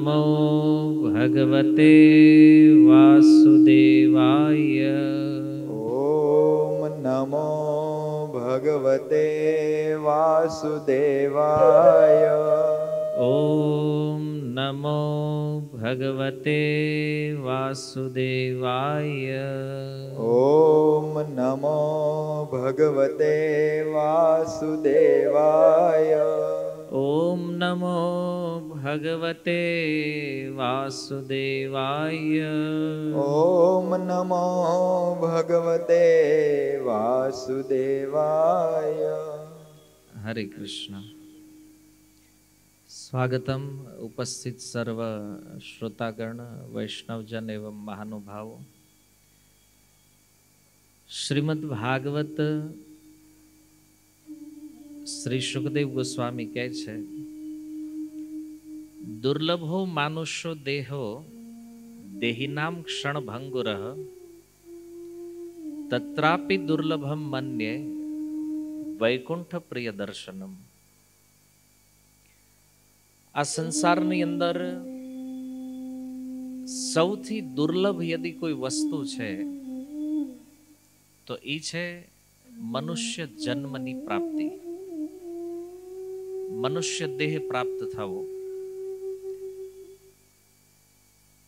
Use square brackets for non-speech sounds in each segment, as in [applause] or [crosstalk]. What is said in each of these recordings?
નમો ભગવતે વાસુદેવાય ઓમ નમો ભગવતે વાસુદેવાય ઓમ નમો ભગવતે વાસુદેવાય ઓમ નમો ભગવતે વાસુદેવાય ॐ नमो भगवते वासुदेवाय ॐ नमो भगवते वासुदेवाय हरे કૃષ્ણ સ્વાગતમ ઉપસ્થિત સર્વ શ્રોતાગણ વૈષ્ણવજન એવં મહાનુભાવો શ્રીમદ ભાગવત શ્રી સુખદેવ ગોસ્વામી કહે છે દુર્લભો માનુષ્યો દેહો દેહિનામ ક્ષણભંગુર તત્રાપી દુર્લભમ મન્ય વૈકુંઠ પ્રિય દર્શનમ આ સંસારની અંદર સૌથી દુર્લભ યદિ કોઈ વસ્તુ છે તો એ છે મનુષ્ય જન્મની પ્રાપ્તિ મનુષ્ય દેહ પ્રાપ્ત થવો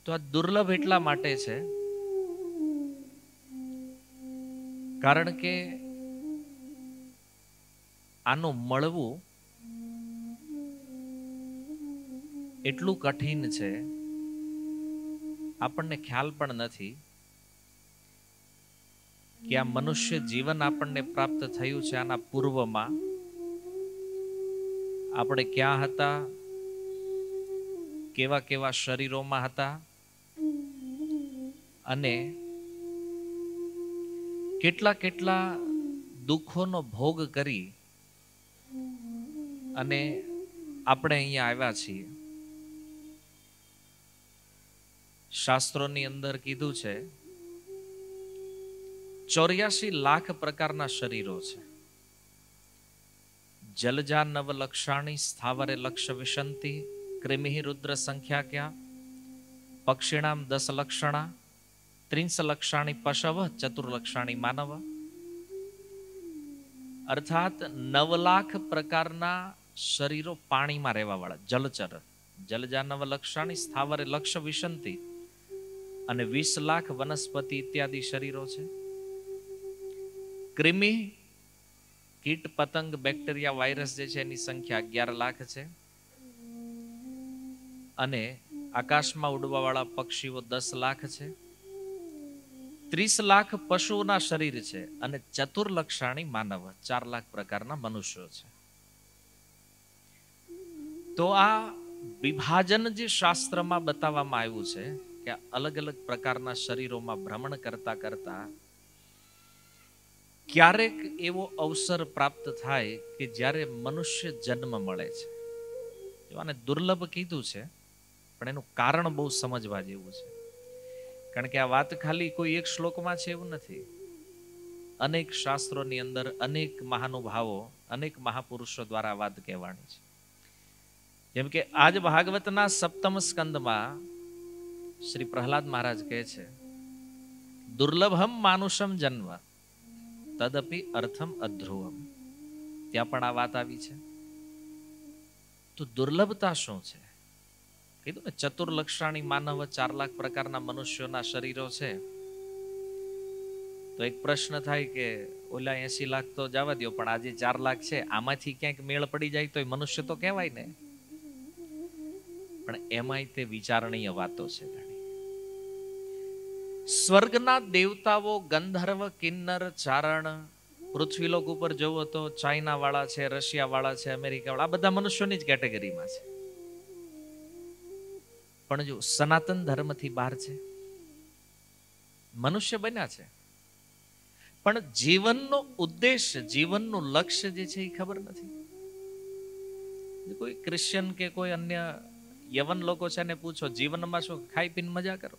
તો આ દુર્લભ એટલા માટે છે કારણ કે આનું મળવું એટલું કઠિન છે આપણને ખ્યાલ પણ નથી કે આ મનુષ્ય જીવન આપણને પ્રાપ્ત થયું છે આના પૂર્વમાં આપણે ક્યાં હતા કેવા કેવા શરીરોમાં હતા અને કેટલા કેટલા દુઃખોનો ભોગ કરી અને આપણે અહીંયા આવ્યા છીએ શાસ્ત્રોની અંદર કીધું છે ચોર્યાસી લાખ પ્રકારના શરીરો છે જલજા નવ સ્થાવરે લક્ષ વિશંતિ ક્રિમિ રુદ્ર સંખ્યા ક્યા પક્ષિણામ દસ લક્ષણા ત્રિંસ લક્ષાણી પશવ ચતુર્લક્ષાણી માનવ અર્થાત નવ લાખ પ્રકારના શરીરો પાણીમાં રહેવાવાળા જલચર જલજા નવ સ્થાવરે લક્ષ વિશંતિ અને વીસ લાખ વનસ્પતિ ઇત્યાદિ શરીરો છે કૃમિ કીટ પતંગ બેક્ટેરિયા વાયરસ જે છે એની સંખ્યા અગિયાર લાખ છે અને આકાશમાં ઉડવાવાળા પક્ષીઓ દસ લાખ છે ત્રીસ લાખ પશુઓના શરીર છે અને ચતુર્લક્ષાણી માનવ ચાર લાખ પ્રકારના મનુષ્યો છે તો આ વિભાજન જે શાસ્ત્રમાં બતાવવામાં આવ્યું છે કે અલગ અલગ પ્રકારના શરીરોમાં ભ્રમણ કરતા કરતા ક્યારેક એવો અવસર પ્રાપ્ત થાય કે જ્યારે મનુષ્ય જન્મ મળે છે આને દુર્લભ કીધું છે પણ એનું કારણ બહુ સમજવા જેવું છે કારણ કે આ વાત ખાલી કોઈ એક શ્લોકમાં છે એવું નથી અનેક શાસ્ત્રોની અંદર અનેક મહાનુભાવો અનેક મહાપુરુષો દ્વારા વાત કહેવાની છે જેમ કે આજ ભાગવતના સપ્તમ સ્કંદમાં શ્રી પ્રહલાદ મહારાજ કહે છે દુર્લભમ માનુષમ જન્મ તદપી અર્થમ અધ્રુવમ ત્યાં પણ આ વાત આવી છે તો દુર્લભતા શું છે કીધું ને ચતુર્લક્ષાણી માનવ ચાર લાખ પ્રકારના મનુષ્યોના શરીરો છે તો એક પ્રશ્ન થાય કે ઓલા એસી લાખ તો જવા દો પણ આજે ચાર લાખ છે આમાંથી ક્યાંક મેળ પડી જાય તો મનુષ્ય તો કહેવાય ને પણ એમાંય તે વિચારણીય વાતો છે સ્વર્ગના દેવતાઓ ગંધર્વ કિન્નર ચારણ પૃથ્વીલોક ઉપર જવો તો ચાઇના વાળા છે રશિયાવાળા છે અમેરિકા વાળા બધા મનુષ્યોની જ કેટેગરીમાં છે પણ જો સનાતન ધર્મથી બહાર છે મનુષ્ય બન્યા છે પણ જીવનનો ઉદ્દેશ જીવનનું લક્ષ્ય જે છે એ ખબર નથી કોઈ ક્રિશ્ચિયન કે કોઈ અન્ય યવન લોકો છે ને પૂછો જીવનમાં શું ખાઈ પીને મજા કરો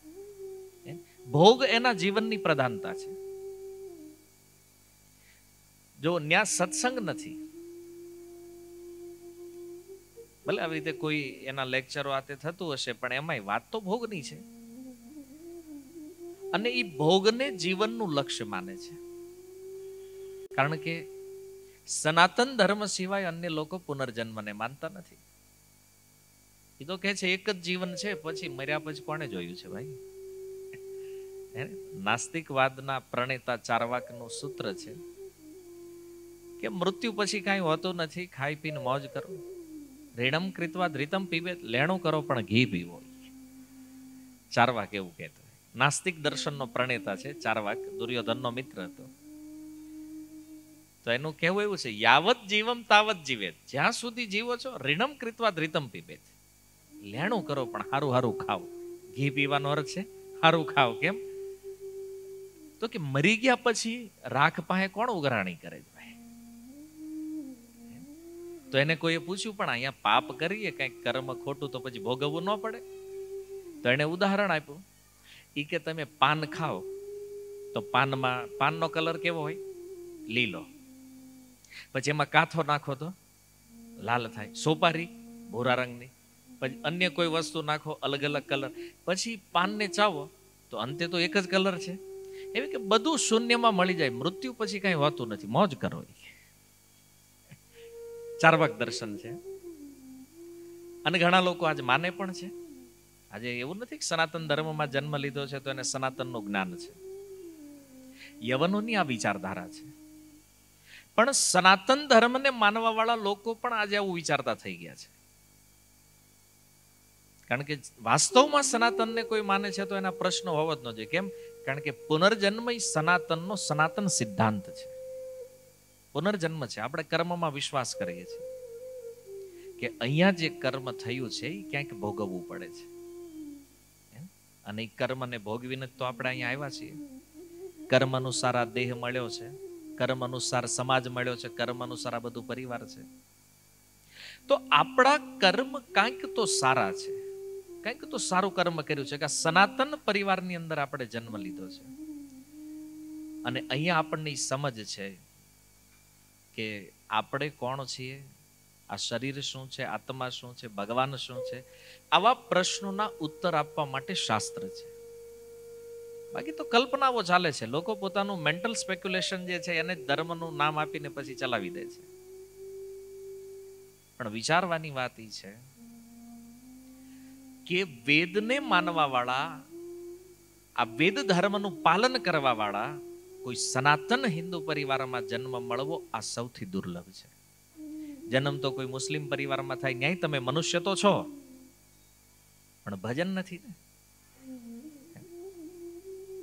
ભોગ એના જીવનની પ્રધાનતા છે જો ન્યા સત્સંગ નથી ભલે આવી રીતે કોઈ એના લેક્ચરો આતે થતું હશે પણ એમાંય વાત તો ભોગની છે અને એ ભોગને જીવનનું લક્ષ્ય માને છે કારણ કે સનાતન ધર્મ સિવાય અન્ય લોકો પુનર્જન્મને માનતા નથી એ તો કહે છે એક જ જીવન છે પછી મર્યા પછી કોણે જોયું છે ભાઈ નાસ્તિકવાદના પ્રણેતા ચારવાકનું સૂત્ર છે કે મૃત્યુ પછી કાંઈ હોતું નથી ખાઈ પીને મોજ કરો રેણમ કૃતવા ધ્રિતમ પીવે લેણું કરો પણ ઘી પીવો ચારવાક એવું કહેતો નાસ્તિક દર્શનનો પ્રણેતા છે ચારવાક દુર્યોધનનો મિત્ર હતો તો એનું કહેવું એવું છે યાવત જીવમ તાવત જીવેત જ્યાં સુધી જીવો છો રીણમ કૃતવા ધ્રિતમ પીવે લેણું કરો પણ હારું હારું ખાઓ ઘી પીવાનો અર્થ છે સારું ખાવ કેમ તો કે મરી ગયા પછી રાખ પાસે કોણ ઉઘરાણી કરે તો એને કોઈએ પૂછ્યું પણ અહીંયા પાપ કરીએ કંઈક કર્મ ખોટું તો પછી ભોગવવું ન પડે તો એણે ઉદાહરણ આપ્યું એ કે તમે પાન ખાઓ તો પાનમાં પાનનો કલર કેવો હોય લીલો પછી એમાં કાથો નાખો તો લાલ થાય સોપારી ભૂરા રંગની પછી અન્ય કોઈ વસ્તુ નાખો અલગ અલગ કલર પછી પાનને ચાવો તો અંતે તો એક જ કલર છે એવી કે બધું શૂન્યમાં મળી જાય મૃત્યુ પછી કાંઈ હોતું નથી મોજ કરો ચારવાક દર્શન છે અને ઘણા લોકો આજે માને પણ છે આજે એવું નથી કે સનાતન ધર્મમાં જન્મ લીધો છે તો એને સનાતનનું જ્ઞાન છે યવનોની આ વિચારધારા છે પણ સનાતન ધર્મને માનવા વાળા લોકો પણ આજે આવું વિચારતા થઈ ગયા છે કારણ કે વાસ્તવમાં સનાતનને કોઈ માને છે તો એના પ્રશ્નો હોવા જ ન જોઈએ કેમ કારણ કે પુનર્જન્મ એ સનાતનનો સનાતન સિદ્ધાંત છે પુનર્જન્મ છે આપણે કર્મમાં વિશ્વાસ કરીએ છીએ કે અહીંયા જે કર્મ થયું છે એ ક્યાંક ભોગવવું પડે છે અને એ કર્મને ભોગવીને તો આપણે અહીંયા આવ્યા છીએ કર્મ અનુસાર આ દેહ મળ્યો છે કર્મ અનુસાર સમાજ મળ્યો છે કર્મ અનુસાર આ બધું પરિવાર છે તો આપણા કર્મ કાંઈક તો સારા છે કંઈક તો સારું કર્મ કર્યું છે કે સનાતન પરિવારની અંદર આપણે જન્મ લીધો છે અને અહીંયા આપણને સમજ છે કે આપણે કોણ છીએ આ શરીર શું છે આત્મા શું છે ભગવાન શું છે આવા પ્રશ્નોના ઉત્તર આપવા માટે શાસ્ત્ર છે બાકી તો કલ્પનાઓ ચાલે છે લોકો પોતાનું મેન્ટલ સ્પેક્યુલેશન જે છે એને ધર્મનું નામ આપીને પછી ચલાવી દે છે પણ વિચારવાની વાત એ છે કે વેદને માનવાવાળા આ વેદ ધર્મનું પાલન કરવાવાળા કોઈ સનાતન હિન્દુ પરિવારમાં જન્મ મળવો આ સૌથી દુર્લભ છે જન્મ તો કોઈ મુસ્લિમ પરિવારમાં થાય ન્યાય તમે મનુષ્ય તો છો પણ ભજન નથી ને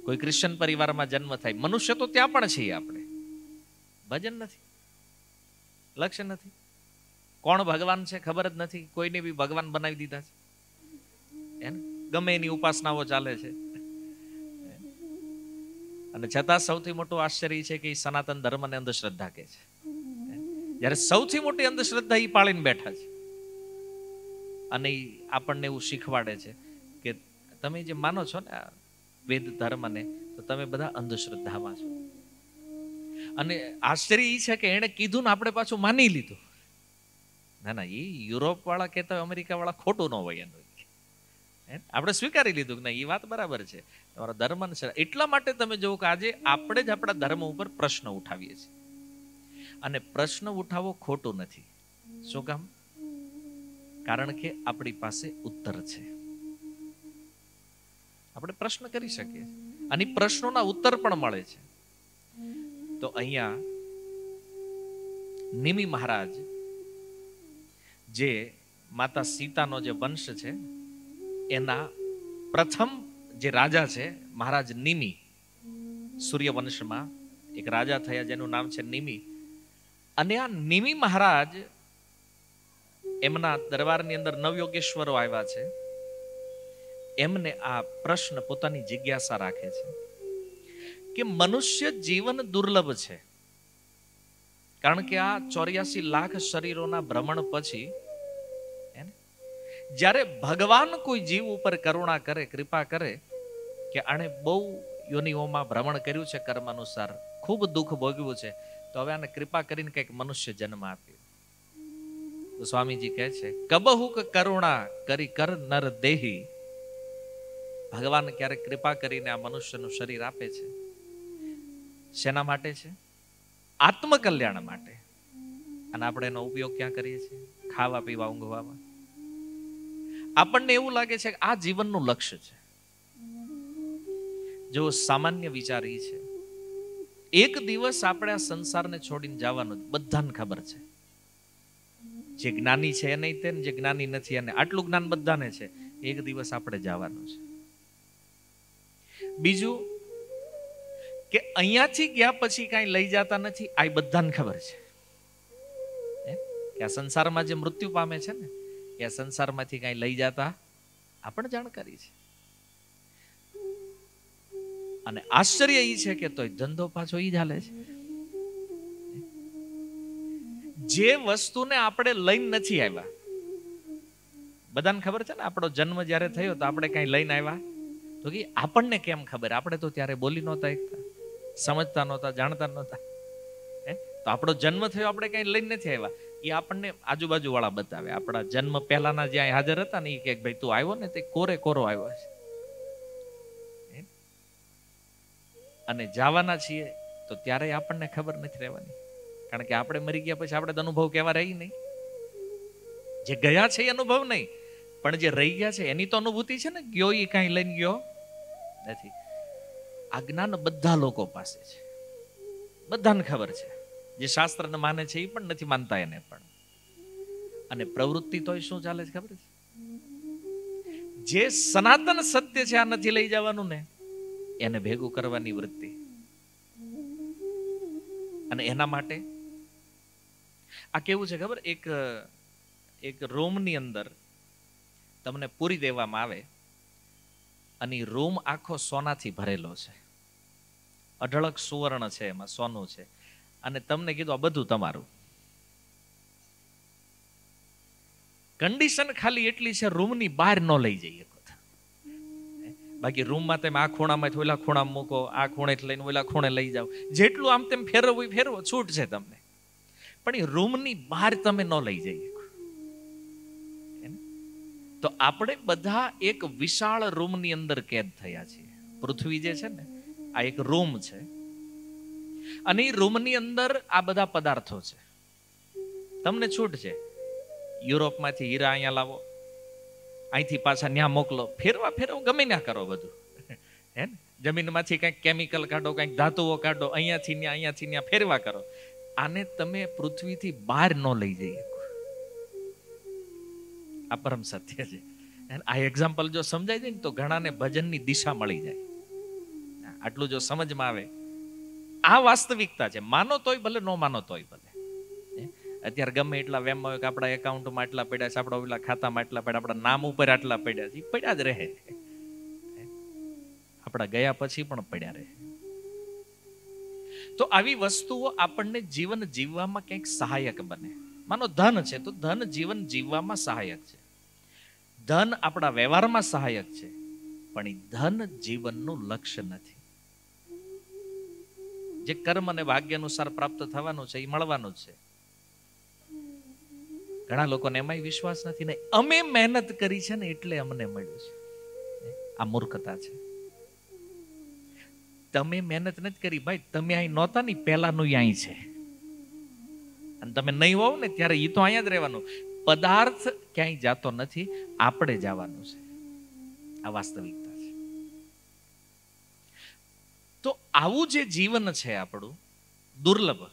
કોઈ ક્રિશ્ચન પરિવારમાં જન્મ થાય મનુષ્ય તો ત્યાં પણ છીએ આપણે ભજન નથી લક્ષ્ય નથી કોણ ભગવાન છે ખબર જ નથી કોઈને બી ભગવાન બનાવી દીધા છે એને ગમે એની ઉપાસનાઓ ચાલે છે અને છતાં સૌથી મોટું આશ્ચર્ય છે કે એ સનાતન ધર્મને અંધશ્રદ્ધા કે છે જ્યારે સૌથી મોટી અંધશ્રદ્ધા એ પાળીને બેઠા છે અને એ આપણને એવું શીખવાડે છે કે તમે જે માનો છો ને વેદ ધર્મને તો તમે બધા અંધશ્રદ્ધામાં છો અને આશ્ચર્ય એ છે કે એણે કીધું ને આપણે પાછું માની લીધું ના ના એ યુરોપ વાળા કહેતા અમેરિકા વાળા ખોટું ન હોય એનું આપણે સ્વીકારી લીધું કે ના એ વાત બરાબર છે તમારો ધર્મ એટલા માટે તમે જોવો કે આજે આપણે જ આપણા ધર્મ ઉપર પ્રશ્ન ઉઠાવીએ છીએ અને પ્રશ્ન ઉઠાવવો ખોટો નથી શું કામ કારણ કે આપણી પાસે ઉત્તર છે આપણે પ્રશ્ન કરી શકીએ અને પ્રશ્નોના ઉત્તર પણ મળે છે તો અહીંયા નિમી મહારાજ જે માતા સીતાનો જે વંશ છે એના પ્રથમ જે રાજા છે મહારાજ નિમી સૂર્યવંશમાં એક રાજા થયા જેનું નામ છે નિમી અને આ નિમી મહારાજ એમના દરબારની અંદર નવયોગેશ્વરો આવ્યા છે એમને આ પ્રશ્ન પોતાની જિજ્ઞાસા રાખે છે કે મનુષ્ય જીવન દુર્લભ છે કારણ કે આ ચોર્યાસી લાખ શરીરોના ભ્રમણ પછી જ્યારે ભગવાન કોઈ જીવ ઉપર કરુણા કરે કૃપા કરે કે આણે બહુ યોનિઓમાં ભ્રમણ કર્યું છે કર્મ અનુસાર ખૂબ દુઃખ ભોગવ્યું છે તો હવે આને કૃપા કરીને કંઈક મનુષ્ય જન્મ આપ્યો સ્વામીજી કહે છે કબહુક કરુણા કરી કર નર દેહી ભગવાન ક્યારેક કૃપા કરીને આ મનુષ્યનું શરીર આપે છે શેના માટે છે આત્મકલ્યાણ માટે અને આપણે એનો ઉપયોગ ક્યાં કરીએ છીએ ખાવા પીવા ઊંઘવામાં આપણને એવું લાગે છે કે આ જીવનનું લક્ષ્ય છે જો સામાન્ય વિચાર એ છે એક દિવસ આપણે આ સંસારને છોડીને જવાનું બધાને ખબર છે જે જ્ઞાની છે એને તેને જે જ્ઞાની નથી એને આટલું જ્ઞાન બધાને છે એક દિવસ આપણે જવાનું છે બીજું કે અહીંયાથી ગયા પછી કાંઈ લઈ જતા નથી આ બધાને ખબર છે કે આ સંસારમાં જે મૃત્યુ પામે છે ને કે આ સંસારમાંથી કાંઈ લઈ જતા આપણે જાણકારી છે અને આશ્ચર્ય એ છે કે તોય ધંધો પાછો એ જ છે જે વસ્તુને આપણે લઈને નથી આવ્યા બધાને ખબર છે ને આપણો જન્મ જ્યારે થયો તો આપણે કાંઈ લઈને આવ્યા તો કે આપણને કેમ ખબર આપણે તો ત્યારે બોલી નહોતા એકતા સમજતા નહોતા જાણતા નહોતા તો આપણો જન્મ થયો આપણે કાંઈ લઈને નથી આવ્યા એ આપણને આજુબાજુ વાળા બતાવે આપણા જન્મ પહેલાના જ્યાં હાજર હતા ને એ કે ભાઈ તું આવ્યો ને તે કોરે કોરો આવ્યો છે અને જવાના છીએ તો ત્યારે આપણને ખબર નથી રહેવાની કારણ કે આપણે મરી ગયા પછી આપણે અનુભવ કેવા રહી નહીં જે ગયા છે એ અનુભવ નહીં પણ જે રહી ગયા છે એની તો અનુભૂતિ છે ને ગયો એ કાંઈ લઈને ગયો નથી આ જ્ઞાન બધા લોકો પાસે છે બધાને ખબર છે જે શાસ્ત્રને માને છે એ પણ નથી માનતા એને પણ અને પ્રવૃત્તિ તો શું ચાલે છે ખબર છે જે સનાતન સત્ય છે આ નથી લઈ જવાનું ને એને ભેગું કરવાની વૃત્તિ અને એના માટે આ કેવું છે ખબર એક એક રોમની અંદર તમને પૂરી દેવામાં આવે અને રોમ આખો સોનાથી ભરેલો છે અઢળક સુવર્ણ છે એમાં સોનું છે અને તમને કીધું આ બધું તમારું કન્ડિશન ખાલી એટલી છે રૂમની બહાર ન લઈ જઈએ બાકી રૂમમાં તમે આ ખૂણામાં ઓલા ખૂણામાં મૂકો આ ખૂણે લઈને ઓલા ખૂણે લઈ જાઓ જેટલું આમ તેમ ફેરવવું ફેરવો છૂટ છે તમને પણ એ રૂમની બહાર તમે ન લઈ જઈએ તો આપણે બધા એક વિશાળ રૂમની અંદર કેદ થયા છીએ પૃથ્વી જે છે ને આ એક રૂમ છે અને એ રૂમની અંદર આ બધા પદાર્થો છે તમને છૂટ છે યુરોપમાંથી હીરા અહીંયા લાવો અહીંથી પાછા ન્યા મોકલો ફેરવા ફેરવો ગમે ના કરો બધું હે ને જમીનમાંથી કંઈક કેમિકલ કાઢો કંઈક ધાતુઓ કાઢો અહીંયાથી ત્યાં અહીંયાથી ત્યાં ફેરવા કરો આને તમે પૃથ્વીથી બહાર ન લઈ જઈ આ પરમ સત્ય છે આ એક્ઝામ્પલ જો સમજાઈ જાય ને તો ઘણાને ભજનની દિશા મળી જાય આટલું જો સમજમાં આવે આ વાસ્તવિકતા છે માનો તોય ભલે નો માનો તોય ભલે અત્યારે ગમે એટલા વેમ હોય કે આપણા એકાઉન્ટમાં એટલા પડ્યા છે આપણા પેલા ખાતામાં એટલા પડ્યા આપણા નામ ઉપર આટલા પડ્યા છે પડ્યા જ રહે આપણા ગયા પછી પણ પડ્યા રહે તો આવી વસ્તુઓ આપણને જીવન જીવવામાં કંઈક સહાયક બને માનો ધન છે તો ધન જીવન જીવવામાં સહાયક છે ધન આપણા વ્યવહારમાં સહાયક છે પણ એ ધન જીવનનું લક્ષ્ય નથી જે કર્મ અને ભાગ્ય અનુસાર પ્રાપ્ત થવાનું છે એ મળવાનું છે ઘણા લોકોને એમાંય વિશ્વાસ નથી ને અમે મહેનત કરી છે ને એટલે અમને મળ્યું છે આ મૂર્ખતા છે તમે મહેનત નથી કરી ભાઈ તમે અહીં નહોતા ની પહેલાનું અહીં છે અને તમે નહીં હોવ ને ત્યારે એ તો અહીંયા જ રહેવાનું પદાર્થ ક્યાંય જાતો નથી આપણે જવાનું છે આ વાસ્તવિક તો આવું જે જીવન છે આપણું દુર્લભ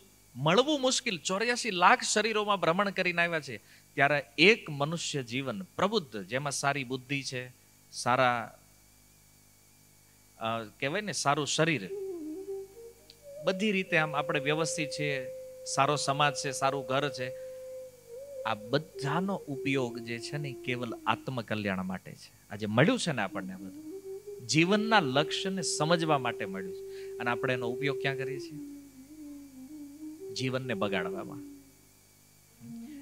મળવું મુશ્કેલ ચોર્યાસી લાખ શરીરોમાં ભ્રમણ કરીને આવ્યા છે ત્યારે એક મનુષ્ય જીવન પ્રબુદ્ધ જેમાં સારી બુદ્ધિ છે સારા કહેવાય ને સારું શરીર બધી રીતે આમ આપણે વ્યવસ્થિત છે સારો સમાજ છે સારું ઘર છે આ બધાનો ઉપયોગ જે છે ને કેવલ આત્મકલ્યાણ માટે છે આજે મળ્યું છે ને આપણને બધું જીવનના લક્ષ્યને સમજવા માટે મળ્યું છે અને આપણે એનો ઉપયોગ ક્યાં કરીએ છીએ જીવનને બગાડવામાં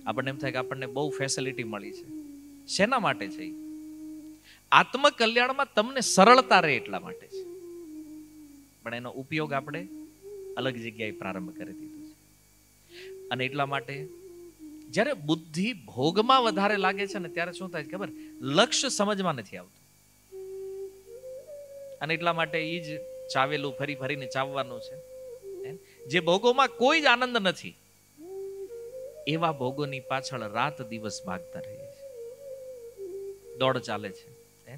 આપણને એમ થાય કે આપણને બહુ ફેસિલિટી મળી છે શેના માટે છે આત્મકલ્યાણમાં તમને સરળતા રહે એટલા માટે છે પણ એનો ઉપયોગ આપણે અલગ જગ્યાએ પ્રારંભ કરી દીધો છે અને એટલા માટે જ્યારે બુદ્ધિ ભોગમાં વધારે લાગે છે ને ત્યારે શું થાય ખબર લક્ષ્ય સમજમાં નથી આવતું અને એટલા માટે એ જ ચાવેલું ફરી ફરીને ચાવવાનું છે જે ભોગોમાં કોઈ જ આનંદ નથી એવા ભોગોની પાછળ રાત દિવસ ભાગતા રહીએ છીએ દોડ ચાલે છે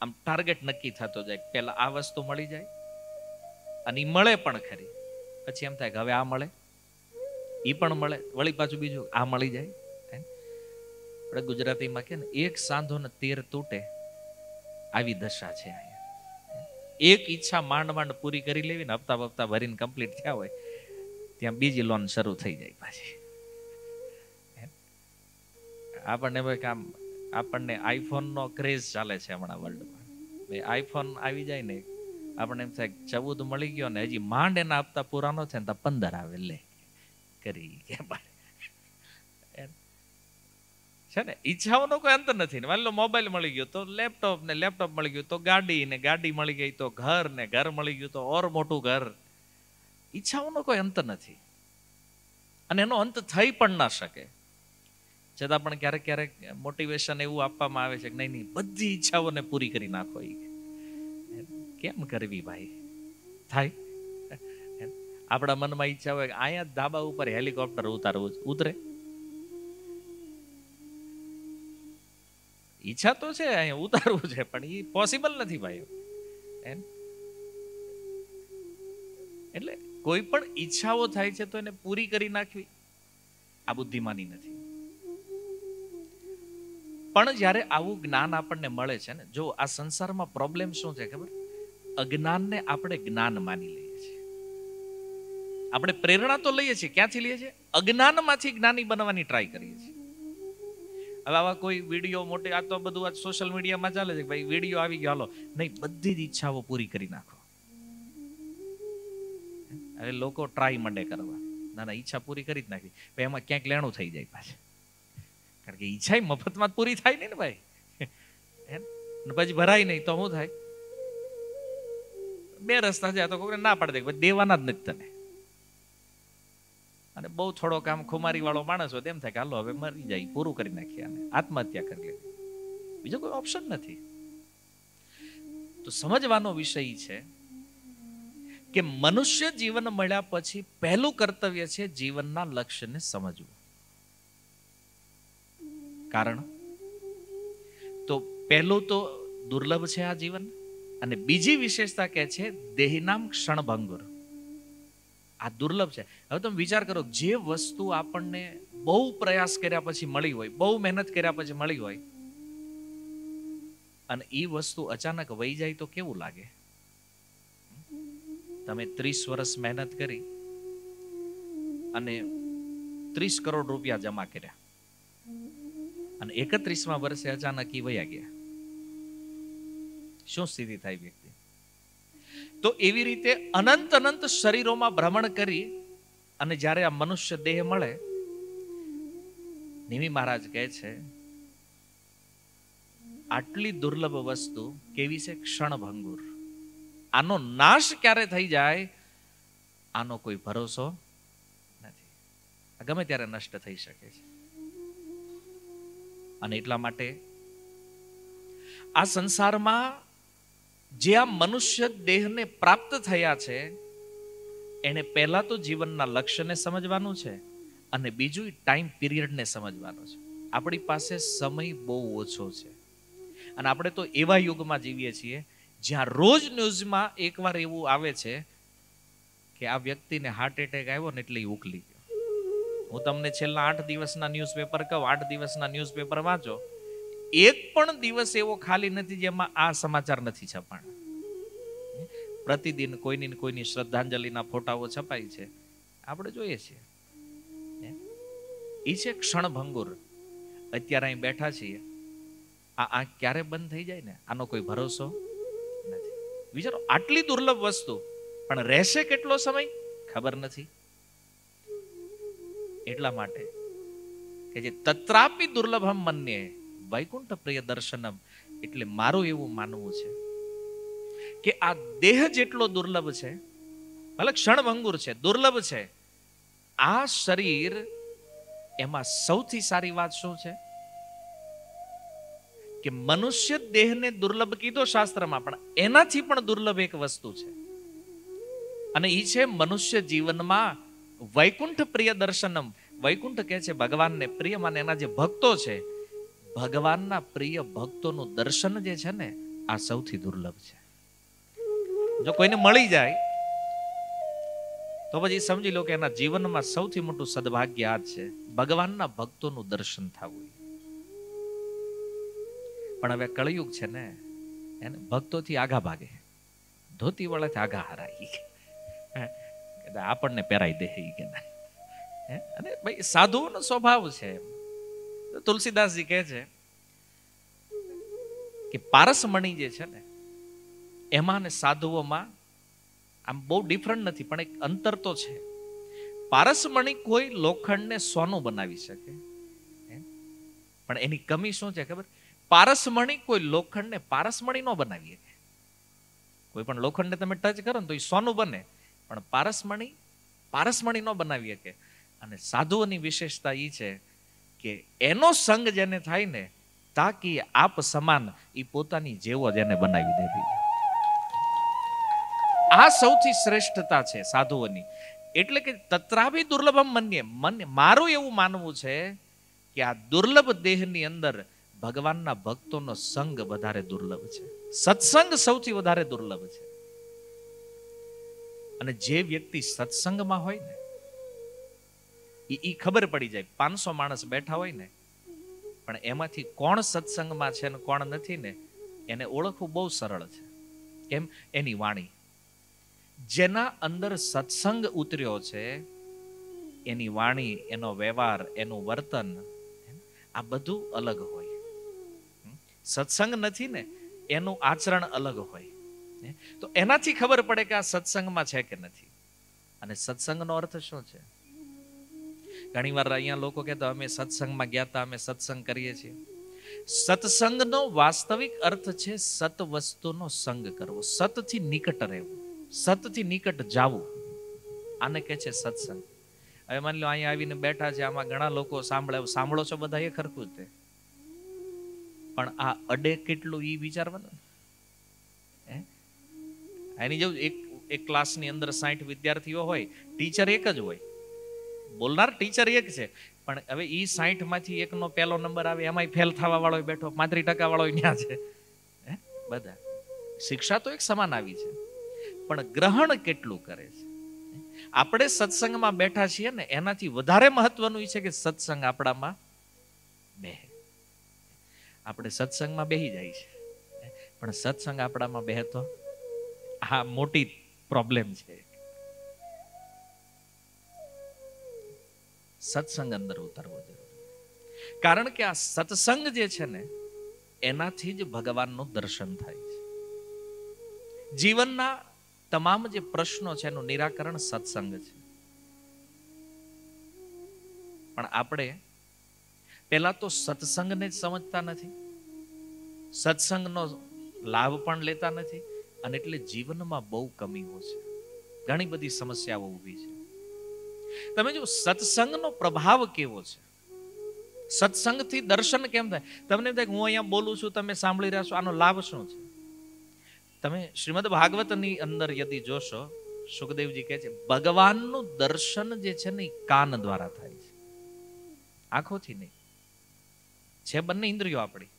આમ ટાર્ગેટ નક્કી થતો જાય પહેલા આ વસ્તુ મળી જાય અને મળે પણ ખરી પછી એમ થાય કે હવે આ મળે એ પણ મળે વળી પાછું બીજું આ મળી જાય આપણે ગુજરાતીમાં કે ને એક સાંધો ને તેર તૂટે આવી દશા છે એક ઈચ્છા માંડ માંડ પૂરી કરી લેવી ને હપ્તા હપ્તા ભરીને કમ્પ્લીટ થયા હોય ત્યાં બીજી લોન શરૂ થઈ જાય પાછી આપણને ભાઈ કામ આપણને આઈફોનનો ક્રેઝ ચાલે છે હમણાં વર્લ્ડમાં ભાઈ આઈફોન આવી જાય ને આપણને એમ થાય ચૌદ મળી ગયો ને હજી માંડ એના હપ્તા પૂરા ન થાય ને પંદર આવે લે કરી કે છે ને ઈચ્છાઓનો કોઈ અંત નથી ને માની લો મોબાઈલ મળી ગયો તો લેપટોપ ને લેપટોપ મળી ગયું તો ગાડી ને ગાડી મળી ગઈ તો ઘર ને ઘર મળી ગયું તો ઓર મોટું ઘર ઈચ્છાઓનો કોઈ અંત નથી અને એનો અંત થઈ પણ ના શકે છતાં પણ ક્યારેક ક્યારેક મોટિવેશન એવું આપવામાં આવે છે કે નહીં નહીં બધી ઈચ્છાઓને પૂરી કરી નાખો એ કેમ કરવી ભાઈ થાય આપણા મનમાં ઈચ્છા હોય કે અહીંયા ધાબા ઉપર હેલિકોપ્ટર ઉતારવું ઉતરે ઈચ્છા તો છે અહીંયા ઉતારવું છે પણ એ પોસિબલ નથી ભાઈ એટલે કોઈ પણ ઈચ્છાઓ થાય છે તો એને પૂરી કરી નાખવી આ બુદ્ધિમાની નથી પણ જ્યારે આવું જ્ઞાન આપણને મળે છે ને જો આ સંસારમાં પ્રોબ્લેમ શું છે ખબર અજ્ઞાનને આપણે જ્ઞાન માની લઈએ છીએ આપણે પ્રેરણા તો લઈએ છીએ ક્યાંથી લઈએ છીએ અજ્ઞાનમાંથી જ્ઞાની બનવાની ટ્રાય કરીએ છીએ હવે આવા કોઈ વિડીયો મોટે આ તો બધું આ સોશિયલ મીડિયામાં ચાલે છે ભાઈ વિડીયો આવી ગયો હાલો નહીં બધી જ ઈચ્છાઓ પૂરી કરી નાખો હવે લોકો ટ્રાય મંડે કરવા ના ના ઈચ્છા પૂરી કરી જ નાખી ભાઈ એમાં ક્યાંક લેણું થઈ જાય પાછું કારણ કે ઈચ્છા મફતમાં પૂરી થાય નહીં ને ભાઈ પછી ભરાય નહીં તો શું થાય બે રસ્તા છે આ તો કોઈને ના પાડી દે દેવાના જ નથી તને અને બહુ થોડો કામ ખુમારી વાળો માણસ હોય તેમ થાય કે હાલો હવે મરી જાય પૂરું કરી નાખીએ અને આત્મહત્યા કરી લે બીજો કોઈ ઓપ્શન નથી તો સમજવાનો વિષય છે કે મનુષ્ય જીવન મળ્યા પછી પહેલું કર્તવ્ય છે જીવનના લક્ષ્યને સમજવું કારણ તો પહેલું તો દુર્લભ છે આ જીવન અને બીજી વિશેષતા કે છે દેહિનામ ક્ષણભંગુર આ દુર્લભ છે હવે તમે વિચાર કરો જે વસ્તુ આપણને બહુ પ્રયાસ કર્યા પછી મળી હોય બહુ મહેનત કર્યા પછી મળી હોય અને એ વસ્તુ અચાનક વહી જાય તો કેવું લાગે તમે ત્રીસ વર્ષ મહેનત કરી અને ત્રીસ કરોડ રૂપિયા જમા કર્યા અને એકત્રીસમાં વર્ષે અચાનક એ વયા ગયા શું સ્થિતિ થાય છે તો એવી રીતે અનંત અનંત શરીરોમાં ભ્રમણ કરી અને જ્યારે આ મનુષ્ય દેહ મળે નિમી મહારાજ કહે છે આટલી દુર્લભ વસ્તુ કેવી છે ક્ષણભંગુર આનો નાશ ક્યારે થઈ જાય આનો કોઈ ભરોસો નથી આ ગમે ત્યારે નષ્ટ થઈ શકે છે અને એટલા માટે આ સંસારમાં જે આ મનુષ્ય દેહને પ્રાપ્ત થયા છે એને પહેલા તો જીવનના લક્ષ્યને સમજવાનું છે અને બીજું ટાઈમ પીરિયડને સમજવાનું છે આપણી પાસે સમય બહુ ઓછો છે અને આપણે તો એવા યુગમાં જીવીએ છીએ જ્યાં રોજ ન્યૂઝમાં એકવાર એવું આવે છે કે આ વ્યક્તિને હાર્ટ એટેક આવ્યો ને એટલે ઉકલી ગયો હું તમને છેલ્લા આઠ દિવસના ન્યૂઝપેપર કહું આઠ દિવસના ન્યૂઝપેપર વાંચો એક પણ દિવસ એવો ખાલી નથી જેમાં આ સમાચાર નથી છપાણ પ્રતિદિન કોઈની કોઈની શ્રદ્ધાંજલિના ફોટાઓ છપાય છે આપણે જોઈએ છીએ એ છે ક્ષણભંગુર અત્યારે અહીં બેઠા છીએ આ આંખ ક્યારે બંધ થઈ જાય ને આનો કોઈ ભરોસો નથી વિચારો આટલી દુર્લભ વસ્તુ પણ રહેશે કેટલો સમય ખબર નથી એટલા માટે કે જે તત્રાપી દુર્લભમ મન્યે વૈકુંઠ પ્રિય દર્શનમ એટલે મારું એવું માનવું છે કે આ દેહ જેટલો દુર્લભ છે ભલે ક્ષણભંગુર છે દુર્લભ છે આ શરીર એમાં સૌથી સારી વાત શું છે કે મનુષ્ય દેહને દુર્લભ કીધો શાસ્ત્રમાં પણ એનાથી પણ દુર્લભ એક વસ્તુ છે અને એ છે મનુષ્ય જીવનમાં વૈકુંઠ પ્રિય દર્શનમ વૈકુંઠ કહે છે ભગવાનને પ્રિય માને એના જે ભક્તો છે ભગવાનના પ્રિય ભક્તોનું દર્શન જે છે ને આ સૌથી દુર્લભ છે જો કોઈને મળી જાય તો પછી સમજી લો કે એના જીવનમાં સૌથી મોટું સદભાગ્ય આ છે ભગવાનના ભક્તોનું દર્શન થવું પણ હવે કળયુગ છે ને એને ભક્તોથી આગા ભાગે ધોતી વળેથી આઘા હરાઈ આપણને પહેરાઈ દે કે અને ભાઈ સાધુઓનો સ્વભાવ છે તુલસીદાસજી કહે છે કે પારસમણી જે છે ને એમાં ને સાધુઓમાં આમ બહુ ડિફરન્ટ નથી પણ એક અંતર તો છે પારસમણી કોઈ લોખંડને સોનું બનાવી શકે પણ એની કમી શું છે ખબર પારસમણી કોઈ લોખંડને પારસમણી ન બનાવી શકે કોઈ પણ લોખંડને તમે ટચ કરો ને તો એ સોનું બને પણ પારસમણી પારસમણી ન બનાવી શકે અને સાધુઓની વિશેષતા એ છે કે એનો સંગ જેને થાય ને તાકી આપ સમાન એ પોતાની જેવો જ એને બનાવી દેવી આ સૌથી શ્રેષ્ઠતા છે સાધુઓની એટલે કે તત્રાભી દુર્લભમ મન્ય મને મારું એવું માનવું છે કે આ દુર્લભ દેહની અંદર ભગવાનના ભક્તોનો સંગ વધારે દુર્લભ છે સત્સંગ સૌથી વધારે દુર્લભ છે અને જે વ્યક્તિ સત્સંગમાં હોય ને એ એ ખબર પડી જાય પાંચસો માણસ બેઠા હોય ને પણ એમાંથી કોણ સત્સંગમાં છે ને કોણ નથી ને એને ઓળખવું બહુ સરળ છે કેમ એની વાણી જેના અંદર સત્સંગ ઉતર્યો છે એની વાણી એનો વ્યવહાર એનું વર્તન આ બધું અલગ હોય સત્સંગ નથી ને એનું આચરણ અલગ હોય તો એનાથી ખબર પડે કે આ સત્સંગમાં છે કે નથી અને સત્સંગનો અર્થ શું છે ઘણીવાર અહીંયા લોકો કહેતા અમે સત્સંગમાં ગયા હતા અમે સત્સંગ કરીએ છીએ સત્સંગનો વાસ્તવિક અર્થ છે સત વસ્તુનો સંગ કરવો સતથી નિકટ રહેવું સતથી નિકટ જાવું આને કહે છે સત્સંગ હવે માની લો અહીંયા આવીને બેઠા છે આમાં ઘણા લોકો સાંભળે સાંભળો છો બધા એ ખરખું તે પણ આ અડે કેટલું એ વિચારવાનું એની જેવું એક એક ક્લાસની અંદર સાઠ વિદ્યાર્થીઓ હોય ટીચર એક જ હોય બોલનાર ટીચર એક છે પણ હવે એ સાહીઠમાંથી એકનો પહેલો નંબર આવે એમાંય ફેલ થવા વાળો બેઠો પાંત્રીસ ટકા વાળો ત્યાં છે બધા શિક્ષા તો એક સમાન આવી છે પણ ગ્રહણ કેટલું કરે છે આપણે સત્સંગમાં બેઠા છીએ ને એનાથી વધારે મહત્વનું છે કે સત્સંગ આપણામાં બે આપણે સત્સંગમાં બેહી જાય છે પણ સત્સંગ આપણામાં બેહતો આ મોટી પ્રોબ્લેમ છે સત્સંગ અંદર ઉતરવો જરૂરી કારણ કે આ સત્સંગ જે છે ને એનાથી જ ભગવાનનું દર્શન થાય છે જીવનના તમામ જે પ્રશ્નો છે એનું નિરાકરણ સત્સંગ છે પણ આપણે પહેલા તો સત્સંગને જ સમજતા નથી સત્સંગનો લાભ પણ લેતા નથી અને એટલે જીવનમાં બહુ કમીઓ છે ઘણી બધી સમસ્યાઓ ઊભી છે તમે જો સત્સંગનો પ્રભાવ કેવો છે સત્સંગથી દર્શન કેમ થાય તમને થાય હું અહીંયા બોલું છું તમે સાંભળી રહ્યા છો આનો લાભ શું છે તમે શ્રીમદ ભાગવતની અંદર યદિ જોશો સુખદેવજી કહે છે ભગવાનનું દર્શન જે છે ને કાન દ્વારા થાય છે આંખોથી નહીં છે બંને ઇન્દ્રિયો આપણી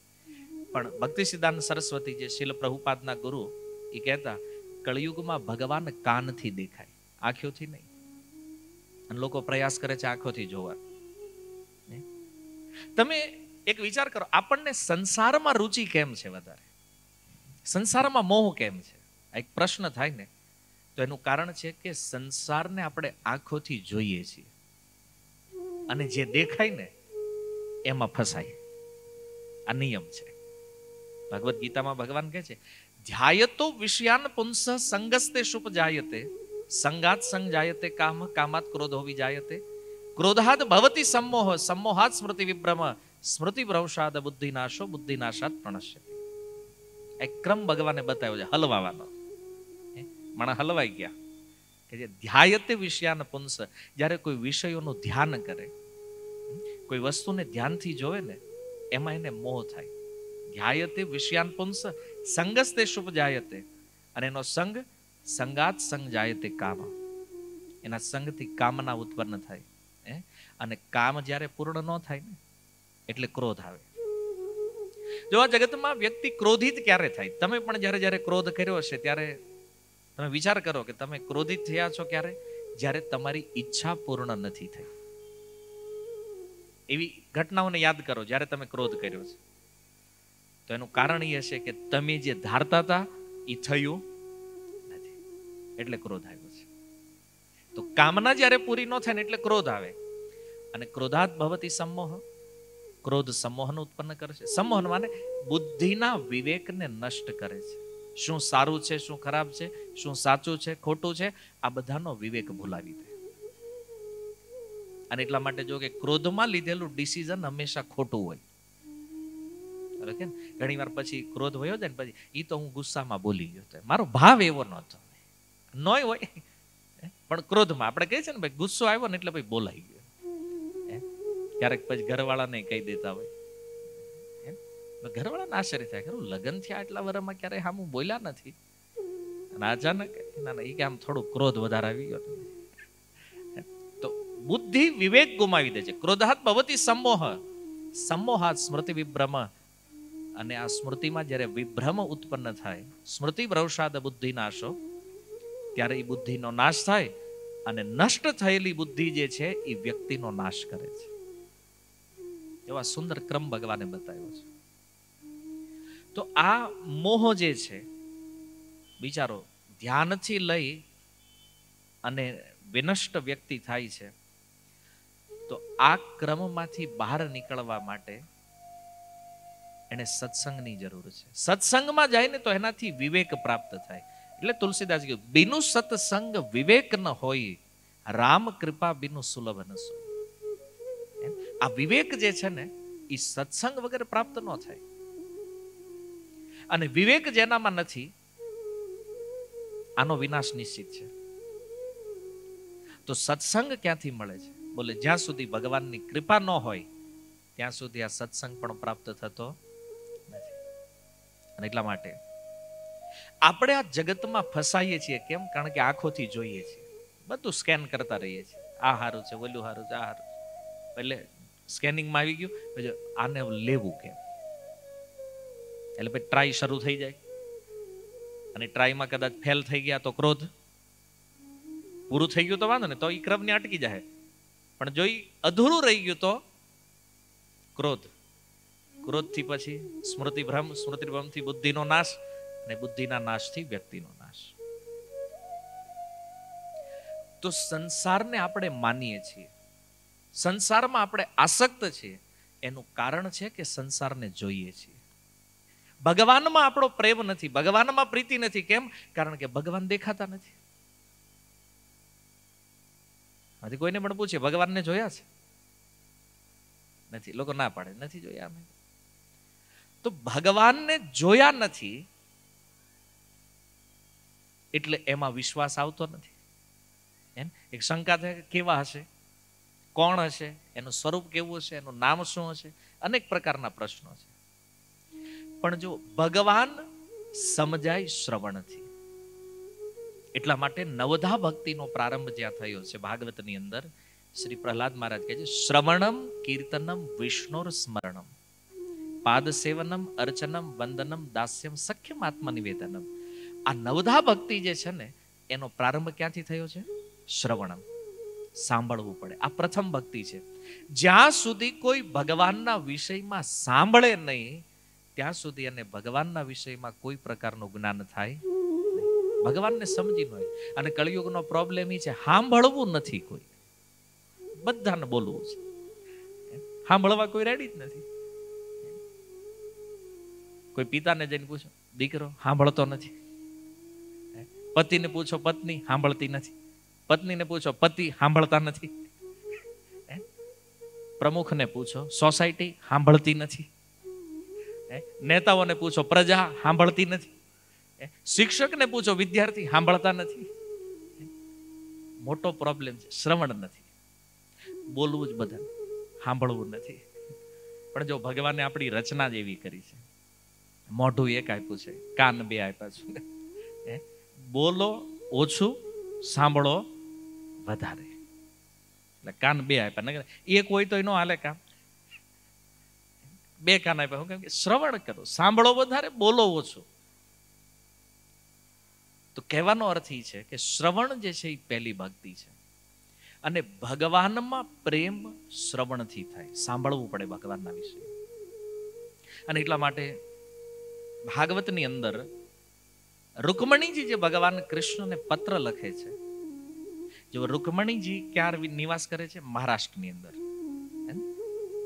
પણ ભક્તિ સિદ્ધાંત સરસ્વતી જે શિલ પ્રભુપાદના ગુરુ એ કહેતા કળિયુગમાં ભગવાન કાનથી દેખાય આંખોથી નહીં અને લોકો પ્રયાસ કરે છે આંખોથી જોવા તમે એક વિચાર કરો આપણને સંસારમાં રુચિ કેમ છે વધારે સંસારમાં મોહ કેમ છે આ એક પ્રશ્ન થાય ને તો એનું કારણ છે કે સંસારને આપણે આંખોથી જોઈએ છીએ અને જે દેખાય ને એમાં ફસાય આ નિયમ છે ભગવદ્ ગીતામાં ભગવાન કહે છે ધ્યાયતો વિષયાન પુંસ સંગસ્તે શુપ જાયતે સંગાત સંગ જાયતે કામ કામાત ક્રોધો વિજાયતે ક્રોધાદ ભવતી સમોહ સમોહાત સ્મૃતિ વિભ્રમ સ્મૃતિ ભ્રંશાદ બુદ્ધિનાશો બુદ્ધિનાશાત પ્રણશ્ય એ ક્રમ ભગવાને બતાવ્યો છે હલવાવાનો માણા હલવાઈ ગયા કે જે ધ્યાયતે વિષયાન પુંસ જ્યારે કોઈ વિષયોનું ધ્યાન કરે કોઈ વસ્તુને ધ્યાનથી જોવે ને એમાં એને મોહ થાય ધ્યાયતે વિષયાન પુંસ સંગસ્તે શુભ જાયતે અને એનો સંગ સંગાત સંગ જાય તે કામ એના સંગથી કામના ઉત્પન્ન થાય હે અને કામ જ્યારે પૂર્ણ ન થાય ને એટલે ક્રોધ આવે જો આ જગતમાં વ્યક્તિ ક્રોધિત ક્યારે થાય તમે પણ જ્યારે જ્યારે ક્રોધ કર્યો હશે ત્યારે તમે વિચાર કરો કે તમે ક્રોધિત થયા છો ક્યારે જ્યારે તમારી ઈચ્છા પૂર્ણ નથી થઈ એવી ઘટનાઓને યાદ કરો જ્યારે તમે ક્રોધ કર્યો છે તો એનું કારણ એ હશે કે તમે જે ધારતા હતા એ થયું એટલે ક્રોધ આવ્યો છે તો કામના જ્યારે પૂરી ન થાય ને એટલે ક્રોધ આવે અને ક્રોધાત ભવતી સમોહ ક્રોધ સમોહન ઉત્પન્ન કરે છે સંમોહન માને બુદ્ધિના વિવેકને નષ્ટ કરે છે શું સારું છે શું ખરાબ છે શું સાચું છે ખોટું છે આ બધાનો વિવેક ભૂલાવી દે અને એટલા માટે જો કે ક્રોધમાં લીધેલું ડિસિઝન હંમેશા ખોટું હોય ઘણી વાર પછી ક્રોધ હોય જાય ને પછી એ તો હું ગુસ્સામાં બોલી ગયો મારો ભાવ એવો નહોતો નોય હોય પણ ક્રોધમાં આપણે કહે છે ને ભાઈ ગુસ્સો આવ્યો ને એટલે ભાઈ બોલાઈ ગયો ક્યારેક પછી ઘરવાળાને કહી દેતા હોય ઘરવાળાને આશ્ચર્ય થાય ખરું લગ્ન થયા આટલા વર્ષમાં ક્યારેય હામું બોલ્યા નથી અને અચાનક ના ના એ કે આમ થોડો ક્રોધ વધારે આવી ગયો તો બુદ્ધિ વિવેક ગુમાવી દે છે ક્રોધાત ભવતી સમોહ સમોહાત સ્મૃતિ વિભ્રમ અને આ સ્મૃતિમાં જ્યારે વિભ્રમ ઉત્પન્ન થાય સ્મૃતિ ભ્રવશાદ બુદ્ધિ નાશો ત્યારે એ બુદ્ધિનો નાશ થાય અને નષ્ટ થયેલી બુદ્ધિ જે છે એ વ્યક્તિનો નાશ કરે છે એવા સુંદર ક્રમ ભગવાને બતાવ્યો છે તો આ મોહ જે છે બિચારો ધ્યાનથી લઈ અને વિનષ્ટ વ્યક્તિ થાય છે તો આ ક્રમમાંથી બહાર નીકળવા માટે એને સત્સંગની જરૂર છે સત્સંગમાં જાય ને તો એનાથી વિવેક પ્રાપ્ત થાય એટલે તુલસીદાસ કહ્યું બિનુ સત્સંગ વિવેક ન હોય રામ કૃપા બિનુ સુલભ ન આ વિવેક જે છે ને એ સત્સંગ વગર પ્રાપ્ત ન થાય અને વિવેક જેનામાં નથી આનો વિનાશ નિશ્ચિત છે તો સત્સંગ ક્યાંથી મળે છે બોલે જ્યાં સુધી ભગવાનની કૃપા ન હોય ત્યાં સુધી આ સત્સંગ પણ પ્રાપ્ત થતો નથી અને એટલા માટે આપણે આ જગતમાં ફસાઈએ છીએ કેમ કારણ કે આંખોથી જોઈએ છીએ બધું સ્કેન કરતા રહીએ છીએ આ સારું છે ઓલું હારું છે આ હારું છે એટલે સ્કેનિંગમાં આવી ગયું પછી આને લેવું કેમ એટલે પછી ટ્રાય શરૂ થઈ જાય અને ટ્રાયમાં કદાચ ફેલ થઈ ગયા તો ક્રોધ પૂરું થઈ ગયું તો વાંધો ને તો એ ક્રમને અટકી જાય પણ જોઈ અધૂરું રહી ગયું તો ક્રોધ ક્રોધથી પછી સ્મૃતિભ્રમ સ્મૃતિભ્રમથી બુદ્ધિનો નાશ અને બુદ્ધિના નાશથી વ્યક્તિનો નાશ તો સંસારને આપણે માનીએ છીએ સંસારમાં આપણે આસક્ત છીએ એનું કારણ છે કે સંસારને જોઈએ છીએ ભગવાનમાં આપણો પ્રેમ નથી ભગવાનમાં પ્રીતિ નથી કેમ કારણ કે ભગવાન દેખાતા નથી આથી કોઈને પણ પૂછે ભગવાનને જોયા છે નથી લોકો ના પાડે નથી જોયા અમે તો ભગવાનને જોયા નથી એટલે એમાં વિશ્વાસ આવતો નથી એમ એક શંકા થાય કે કેવા હશે કોણ હશે એનું સ્વરૂપ કેવું હશે એનું નામ શું હશે અનેક પ્રકારના પ્રશ્નો છે પણ જો ભગવાન સમજાય શ્રવણથી એટલા માટે નવધા ભક્તિનો પ્રારંભ જ્યાં થયો છે ભાગવતની અંદર શ્રી પ્રહલાદ મહારાજ કહે છે શ્રવણમ કીર્તનમ વિષ્ણુર સ્મરણમ પાદ સેવનમ અર્ચનમ વંદનમ દાસ્યમ સખ્યમ આત્મનિવેદનમ આ નવધા ભક્તિ જે છે ને એનો પ્રારંભ ક્યાંથી થયો છે શ્રવણમ સાંભળવું પડે આ પ્રથમ ભક્તિ છે જ્યાં સુધી કોઈ ભગવાનના વિષયમાં સાંભળે નહીં ત્યાં સુધી એને ભગવાનના વિષયમાં કોઈ પ્રકારનું જ્ઞાન થાય ભગવાનને સમજી ન હોય અને કળિયુગનો પ્રોબ્લેમ એ છે સાંભળવું નથી કોઈ બધાને બોલવું છે સાંભળવા કોઈ રેડી જ નથી કોઈ પિતાને જઈને પૂછો દીકરો સાંભળતો નથી પતિને પૂછો પત્ની સાંભળતી નથી પત્નીને પૂછો પતિ સાંભળતા નથી પ્રમુખને પૂછો સોસાયટી સાંભળતી નથી નેતાઓને પૂછો પ્રજા સાંભળતી નથી શિક્ષકને પૂછો વિદ્યાર્થી સાંભળતા નથી મોટો પ્રોબ્લેમ છે શ્રવણ નથી બોલવું જ બધા સાંભળવું નથી પણ જો ભગવાને આપણી રચના જ એવી કરી છે મોઢું એક આપ્યું છે કાન બે આપ્યા છે બોલો ઓછું સાંભળો વધારે એટલે કાન બે આપ્યા નગર એક હોય તો એનો હાલે કામ બે કાન આપ્યા હું કેમ કે શ્રવણ કરો સાંભળો વધારે બોલો ઓછું તો કહેવાનો અર્થ એ છે કે શ્રવણ જે છે એ પહેલી ભક્તિ છે અને ભગવાનમાં પ્રેમ શ્રવણથી થાય સાંભળવું પડે ભગવાનના વિશે અને એટલા માટે ભાગવતની અંદર રુકમણીજી જે ભગવાન કૃષ્ણને પત્ર લખે છે જો રૂકમણીજી ક્યાં નિવાસ કરે છે મહારાષ્ટ્રની અંદર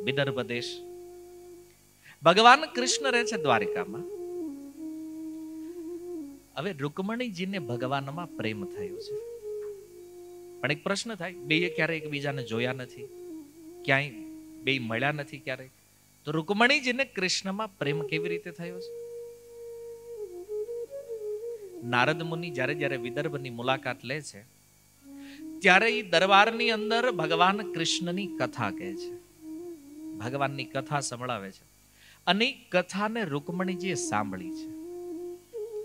વિદર્ભ દેશ ભગવાન કૃષ્ણ રહે છે દ્વારિકામાં હવે રૂકમણીજીને ભગવાનમાં પ્રેમ થયો છે પણ એક પ્રશ્ન થાય બેએ ક્યારે એકબીજાને જોયા નથી ક્યાંય બે મળ્યા નથી ક્યારેય તો રૂકમણીજીને કૃષ્ણમાં પ્રેમ કેવી રીતે થયો છે નારદ મુનિ જ્યારે જ્યારે વિદર્ભની મુલાકાત લે છે ત્યારે એ દરબારની અંદર ભગવાન કૃષ્ણની કથા કહે છે ભગવાનની કથા સંભળાવે છે અને કથાને રૂકમણીજીએ સાંભળી છે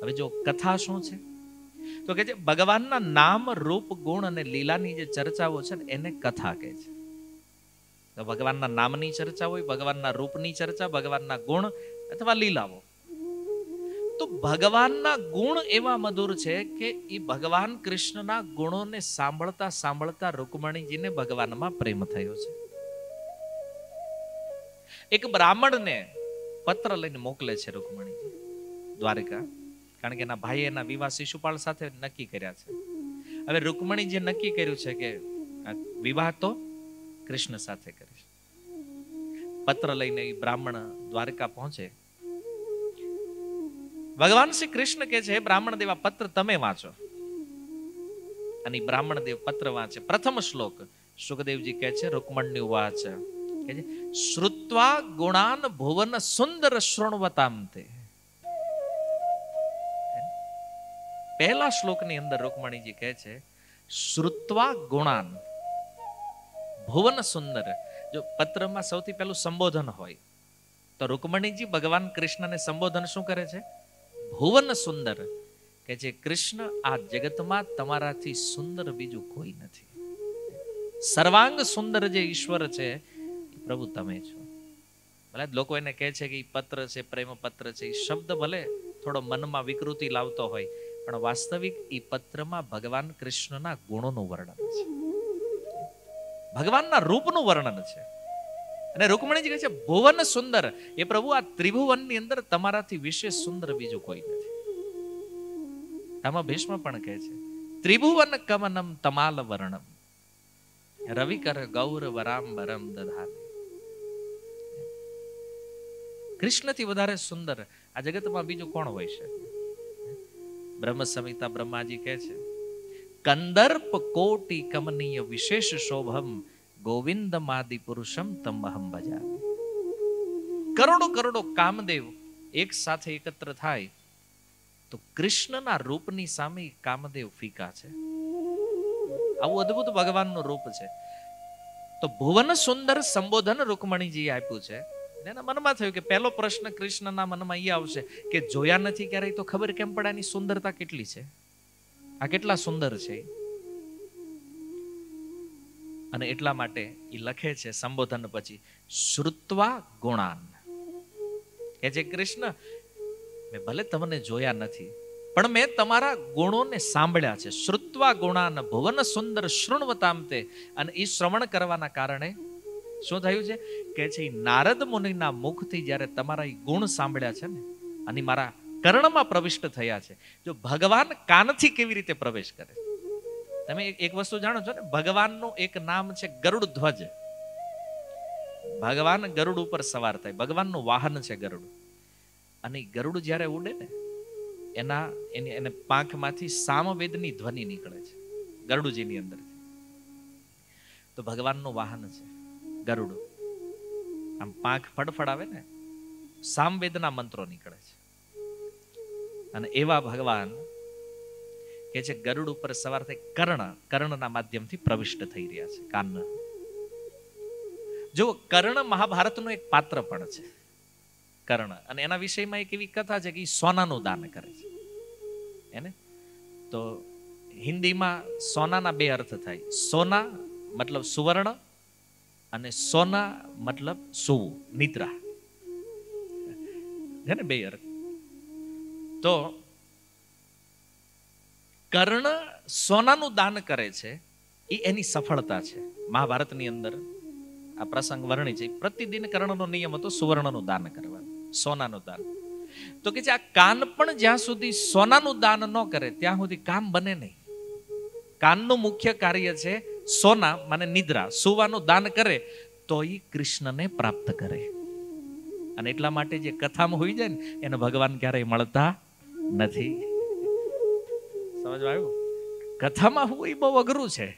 હવે જો કથા શું છે તો કે છે ભગવાનના નામ રૂપ ગુણ અને લીલાની જે ચર્ચાઓ છે ને એને કથા કહે છે ભગવાનના નામની ચર્ચા હોય ભગવાનના રૂપની ચર્ચા ભગવાનના ગુણ અથવા લીલાઓ તો ભગવાનના ગુણ એવા મધુર છે કે એ ભગવાન કૃષ્ણના ગુણોને સાંભળતા સાંભળતા રૂકમણીજીને ભગવાનમાં પ્રેમ થયો છે એક બ્રાહ્મણને પત્ર લઈને મોકલે છે રૂકમણીજી દ્વારિકા કારણ કે એના ભાઈ એના વિવાહ શિશુપાલ સાથે નક્કી કર્યા છે હવે રૂકમણીજીએ નક્કી કર્યું છે કે વિવાહ તો કૃષ્ણ સાથે કરીશ પત્ર લઈને એ બ્રાહ્મણ દ્વારિકા પહોંચે ભગવાન શ્રી કૃષ્ણ કે છે બ્રાહ્મણ દેવા પત્ર તમે વાંચો અને બ્રાહ્મણ દેવ પત્ર વાંચે પ્રથમ શ્લોક સુખદેવજી કહે છે રૂકમણની વાચ કે છે શ્રુત્વા ગુણાન ભુવન સુંદર શૃણવતામ તે પહેલા શ્લોકની અંદર રુકમણીજી કહે છે શ્રુત્વા ગુણાન ભુવન સુંદર જો પત્રમાં સૌથી પહેલું સંબોધન હોય તો રૂકમણીજી ભગવાન કૃષ્ણને સંબોધન શું કરે છે ભુવન સુંદર કે જે કૃષ્ણ આ જગતમાં તમારાથી સુંદર બીજું કોઈ નથી સર્વાંગ સુંદર જે ઈશ્વર છે પ્રભુ તમે છો ભલે લોકો એને કહે છે કે પત્ર છે પ્રેમ પત્ર છે એ શબ્દ ભલે થોડો મનમાં વિકૃતિ લાવતો હોય પણ વાસ્તવિક એ પત્રમાં ભગવાન કૃષ્ણના ગુણોનું વર્ણન છે ભગવાનના રૂપનું વર્ણન છે અને રૂકમણીજી કહે છે ભુવન સુંદર એ પ્રભુ આ ત્રિભુવનની અંદર તમારાથી વિશેષ સુંદર બીજું કોઈ નથી આમાં ભીષ્મ પણ કહે છે ત્રિભુવન કમનમ તમાલ વર્ણમ રવિકર ગૌર વરામ વરમ દધાને કૃષ્ણથી વધારે સુંદર આ જગતમાં બીજું કોણ હોય છે બ્રહ્મ સંહિતા બ્રહ્માજી કહે છે કંદર્પ કોટી કમનીય વિશેષ શોભમ ગોવિંદમાદિ પુરુષમ તમ અહમ ભજામી કરોડો કરોડો કામદેવ એક સાથે એકત્ર થાય તો કૃષ્ણના રૂપની સામે કામદેવ ફીકા છે આવું અદ્ભુત ભગવાનનું રૂપ છે તો ભુવન સુંદર સંબોધન રૂકમણીજીએ આપ્યું છે એના મનમાં થયું કે પહેલો પ્રશ્ન કૃષ્ણના મનમાં એ આવશે કે જોયા નથી ક્યારેય તો ખબર કેમ પડે એની સુંદરતા કેટલી છે આ કેટલા સુંદર છે અને એટલા માટે એ લખે છે સંબોધન પછી શ્રુત્વા ગુણાન કે જે કૃષ્ણ મેં ભલે તમને જોયા નથી પણ મેં તમારા ગુણોને સાંભળ્યા છે શ્રુત્વા ગુણાન ભુવન સુંદર શૃણવતામતે અને એ શ્રવણ કરવાના કારણે શું થયું છે કે છે નારદ મુનિના મુખથી જ્યારે તમારા એ ગુણ સાંભળ્યા છે ને અને મારા કર્ણમાં પ્રવિષ્ટ થયા છે જો ભગવાન કાનથી કેવી રીતે પ્રવેશ કરે છે તમે એક વસ્તુ જાણો છો ને ભગવાનનું એક નામ છે ગરુડ ધ્વજ ભગવાન ગરુડ ઉપર સવાર થાય ભગવાનનું વાહન છે ગરુડ અને ગરુડ જ્યારે ઉડે ને એના એની એને પાંખમાંથી સામવેદની ધ્વનિ નીકળે છે ગરુડજીની અંદર તો ભગવાનનું વાહન છે ગરુડ આમ પાંખ ફડફડાવે ને સામવેદના મંત્રો નીકળે છે અને એવા ભગવાન કે જે ગરુડ ઉપર સવાર થઈ કર્ણ કર્ણના માધ્યમથી પ્રવિષ્ટ થઈ રહ્યા છે કાનના જો કર્ણ મહાભારતનું એક પાત્ર પણ છે કર્ણ અને એના વિષયમાં એક એવી કથા છે કે સોનાનું દાન કરે છે એને તો હિન્દીમાં સોનાના બે અર્થ થાય સોના મતલબ સુવર્ણ અને સોના મતલબ સૂવું નિદ્રા હે ને બે અર્થ તો કર્ણ સોનાનું દાન કરે છે એ એની સફળતા છે મહાભારતની અંદર આ પ્રસંગ વર્ણિ છે પ્રતિદિન કર્ણનો નિયમ હતો સુવર્ણનું દાન કરવાનું સોનાનું દાન તો કે છે આ કાન પણ જ્યાં સુધી સોનાનું દાન ન કરે ત્યાં સુધી કામ બને નહીં કાનનું મુખ્ય કાર્ય છે સોના માને નિદ્રા સુવાનું દાન કરે તો એ કૃષ્ણને પ્રાપ્ત કરે અને એટલા માટે જે કથામાં હોઈ જાય ને એને ભગવાન ક્યારેય મળતા નથી સમજમાં આવ્યું કથામાં હોય બહુ અઘરું છે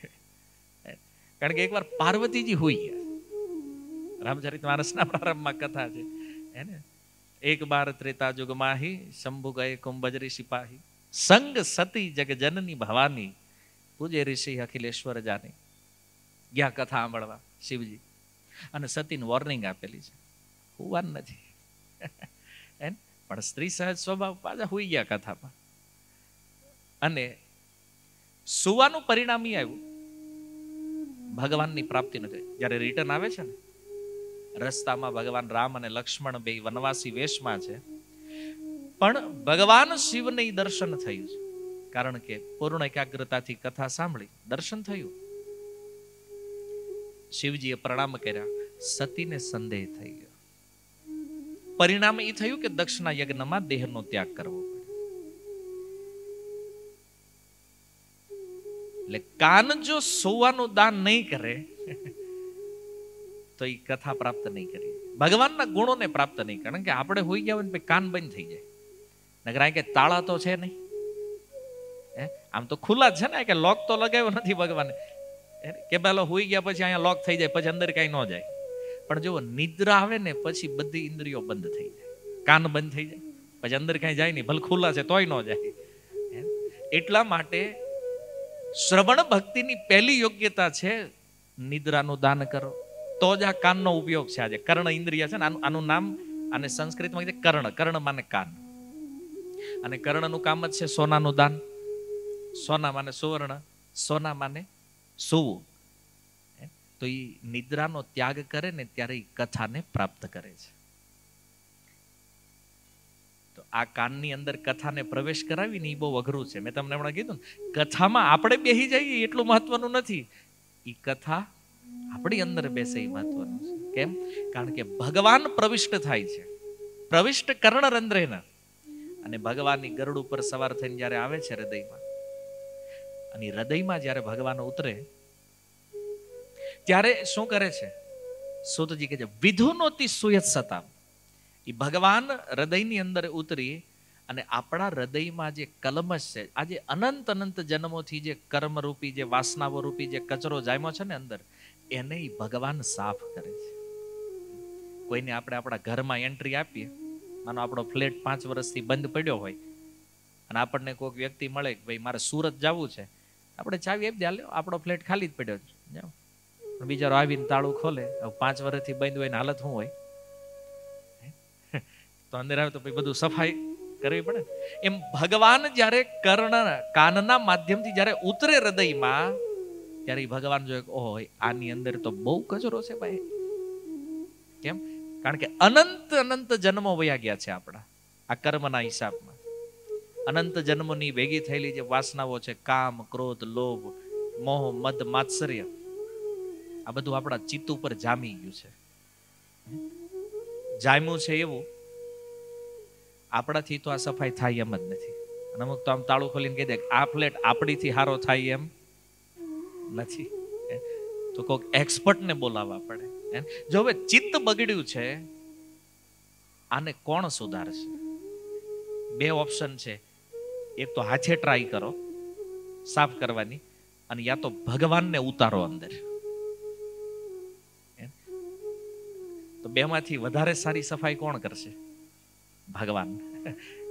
કારણ કે એકવાર પાર્વતીજી હોય રામચરિત માનસના પ્રારંભમાં કથા છે એને એક બાર ત્રેતા જુગમાહી શંભુ ગયે કુંભજરી સિપાહી સંગ સતી જગજનની ભવાની પૂજે ઋષિ અખિલેશ્વર જાની ગયા કથા સાંભળવા શિવજી અને સતીને વોર્નિંગ આપેલી છે હોવાનું નથી પણ સ્ત્રી સહજ સ્વભાવ પાછા હોઈ ગયા કથામાં અને સુવાનું પરિણામ એ આવ્યું ભગવાનની પ્રાપ્તિ નથી જ્યારે રિટર્ન આવે છે ને રસ્તામાં ભગવાન રામ અને લક્ષ્મણ બે વનવાસી વેશમાં છે પણ ભગવાન શિવને દર્શન થયું છે કારણ કે પૂર્ણ એકાગ્રતાથી કથા સાંભળી દર્શન થયું શિવજીએ પ્રણામ કર્યા સતીને સંદેહ થઈ ગયો પરિણામ એ થયું કે દક્ષના યજ્ઞમાં દેહનો ત્યાગ કરવો એટલે કાન જો સોવાનું દાન નહીં કરે તો એ કથા પ્રાપ્ત નહીં કરી ભગવાનના ગુણોને પ્રાપ્ત નહીં કારણ કે આપણે હોઈ ગયા હોય ને કાન બંધ થઈ જાય નગર કે તાળા તો છે નહીં આમ તો ખુલ્લા જ છે ને કે લોક તો લગાવ્યો નથી ભગવાને કે પેલો હોઈ ગયા પછી અહીંયા લોક થઈ જાય પછી અંદર કાંઈ ન જાય પણ જો નિદ્રા આવે ને પછી બધી ઇન્દ્રિયો બંધ થઈ જાય કાન બંધ થઈ જાય પછી અંદર કાંઈ જાય નહીં ભલે ખુલ્લા છે તોય ન જાય એટલા માટે શ્રવણ ભક્તિની પહેલી યોગ્યતા છે નિદ્રાનું દાન કરો તો જ આ કાનનો ઉપયોગ છે આજે કર્ણ ઇન્દ્રિય છે ને આનું આનું નામ અને સંસ્કૃતમાં છે કર્ણ કર્ણ માને કાન અને કર્ણનું કામ જ છે સોનાનું દાન સોના માને સુવર્ણ સોના માને સૂવું તો એ નિદ્રાનો ત્યાગ કરે ને ત્યારે એ કથાને પ્રાપ્ત કરે છે આ કાનની અંદર કથાને પ્રવેશ કરાવીને એ બહુ અઘરું છે મેં તમને હમણાં કીધું ને કથામાં આપણે બેસી જઈએ એટલું મહત્વનું નથી એ કથા આપણી અંદર બેસે એ મહત્વનું છે કેમ કારણ કે ભગવાન પ્રવિષ્ટ થાય છે પ્રવિષ્ટ કર્ણ રંધ્રેના અને ભગવાનની ગરડ ઉપર સવાર થઈને જ્યારે આવે છે હૃદયમાં અને હૃદયમાં જ્યારે ભગવાન ઉતરે ત્યારે શું કરે છે સુતજી કહે છે વિધુનોતી સુયત સતામ એ ભગવાન હૃદયની અંદર ઉતરી અને આપણા હૃદયમાં જે કલમશ છે આજે અનંત અનંત જન્મોથી જે કર્મરૂપી જે વાસનાઓ રૂપી જે કચરો જામ્યો છે ને અંદર એને ભગવાન સાફ કરે છે કોઈને આપણે આપણા ઘરમાં એન્ટ્રી આપીએ માનો આપણો ફ્લેટ પાંચ વર્ષથી બંધ પડ્યો હોય અને આપણને કોઈક વ્યક્તિ મળે કે ભાઈ મારે સુરત જવું છે આપણે ચાવી આપી દે આપણો ફ્લેટ ખાલી જ પડ્યો છે બીજા બિચારો આવીને તાળું ખોલે પાંચ વર્ષથી બંધ હોય ને હાલત શું હોય તો અંદર આવે તો પછી બધું સફાઈ કરવી પડે એમ ભગવાન જ્યારે કર્ણ કાનના માધ્યમથી જ્યારે ઉતરે હૃદયમાં ત્યારે ભગવાન જો ઓહો આની અંદર તો બહુ કચરો છે ભાઈ કેમ કારણ કે અનંત અનંત જન્મો વયા ગયા છે આપણા આ કર્મના હિસાબમાં અનંત જન્મોની ભેગી થયેલી જે વાસનાઓ છે કામ ક્રોધ લોભ મોહ મદ માત્સર્ય આ બધું આપણા ચિત્ત ઉપર જામી ગયું છે જામ્યું છે એવું આપણાથી તો આ સફાઈ થાય એમ જ નથી અને અમુક તો આમ તાળું ખોલીને કહી દે આ ફ્લેટ આપણીથી હારો થાય એમ નથી તો કોઈક એક્સપર્ટને બોલાવવા પડે જો હવે ચિત્ત બગડ્યું છે આને કોણ સુધારશે બે ઓપ્શન છે એક તો હાથે ટ્રાય કરો સાફ કરવાની અને યા તો ભગવાનને ઉતારો અંદર તો બેમાંથી વધારે સારી સફાઈ કોણ કરશે ભગવાન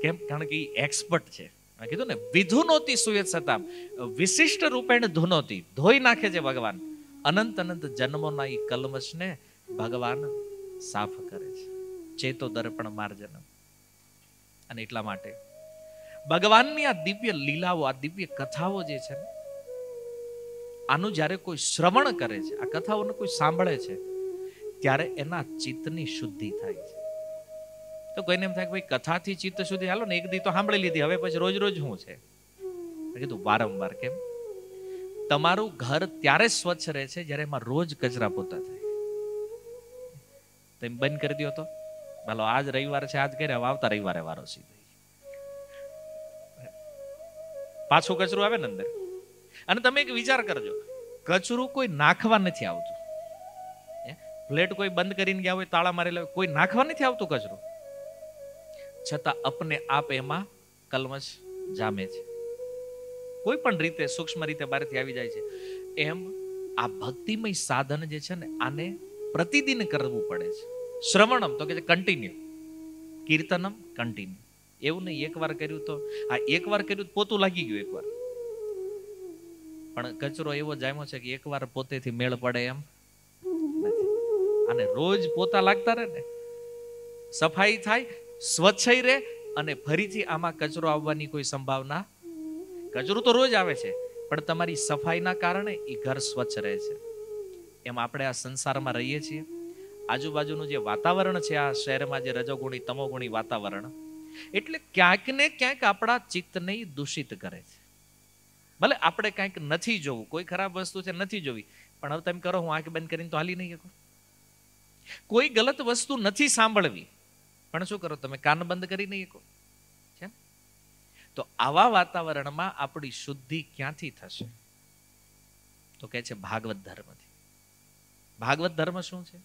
કેમ કારણ કે એ એક્સપર્ટ છે મેં કીધું ને વિધુનોતી સુયત સતામ વિશિષ્ટ રૂપેણ ધુનોતી ધોઈ નાખે છે ભગવાન અનંત અનંત જન્મોના એ કલમશને ભગવાન સાફ કરે છે ચેતો દર્પણ માર્જન અને એટલા માટે ભગવાનની આ દિવ્ય લીલાઓ આ દિવ્ય કથાઓ જે છે ને આનું જ્યારે કોઈ શ્રવણ કરે છે આ કથાઓને કોઈ સાંભળે છે ત્યારે એના ચિત્તની શુદ્ધિ થાય છે તો કોઈને એમ થાય કે ભાઈ કથાથી ચિત્ત સુધી હાલો ને એક દી તો સાંભળી લીધી હવે પછી રોજ રોજ શું છે કીધું વારંવાર કેમ તમારું ઘર ત્યારે સ્વચ્છ રહે છે જ્યારે એમાં રોજ કચરા પોતા થાય તેમ બંધ કરી દો તો ભલો આજ રવિવાર છે આજ કરે હવે આવતા રવિવારે વારો સીધી પાછો કચરો આવે ને અંદર અને તમે એક વિચાર કરજો કચરું કોઈ નાખવા નથી આવતું પ્લેટ કોઈ બંધ કરીને ગયા હોય તાળા મારેલા કોઈ નાખવા નથી આવતું કચરું છતાં અપને આપ એમાં કલમશ જામે છે કોઈ પણ રીતે સૂક્ષ્મ રીતે બહારથી આવી જાય છે એમ આ ભક્તિમય સાધન જે છે ને આને પ્રતિદિન કરવું પડે છે શ્રવણમ તો કે કન્ટિન્યુ કીર્તનમ કન્ટિન્યુ એવું નહીં એકવાર કર્યું તો આ એકવાર કર્યું પોતું લાગી ગયું એકવાર પણ કચરો એવો જામ્યો છે કે એકવાર પોતેથી મેળ પડે એમ અને રોજ પોતા લાગતા રહે ને સફાઈ થાય સ્વચ્છય રહે અને ફરીથી આમાં કચરો આવવાની કોઈ સંભાવના કચરો તો રોજ આવે છે પણ તમારી સફાઈના કારણે એ ઘર સ્વચ્છ રહે છે એમ આપણે આ સંસારમાં રહીએ છીએ આજુબાજુનું જે વાતાવરણ છે આ શહેરમાં જે રજોગુણી તમોગુણી વાતાવરણ એટલે ક્યાંક ને ક્યાંક આપણા ચિત્તને દૂષિત કરે છે ભલે આપણે કાંઈક નથી જોવું કોઈ ખરાબ વસ્તુ છે નથી જોવી પણ હવે તમે કરો હું આંખ બંધ કરીને તો હાલી નહીં શકો કોઈ ગલત વસ્તુ નથી સાંભળવી પણ શું કરો તમે કાન બંધ કરી નહીં શકો છે તો આવા વાતાવરણમાં આપણી શુદ્ધિ ક્યાંથી થશે તો કે છે ભાગવત ધર્મથી ભાગવત ધર્મ શું છે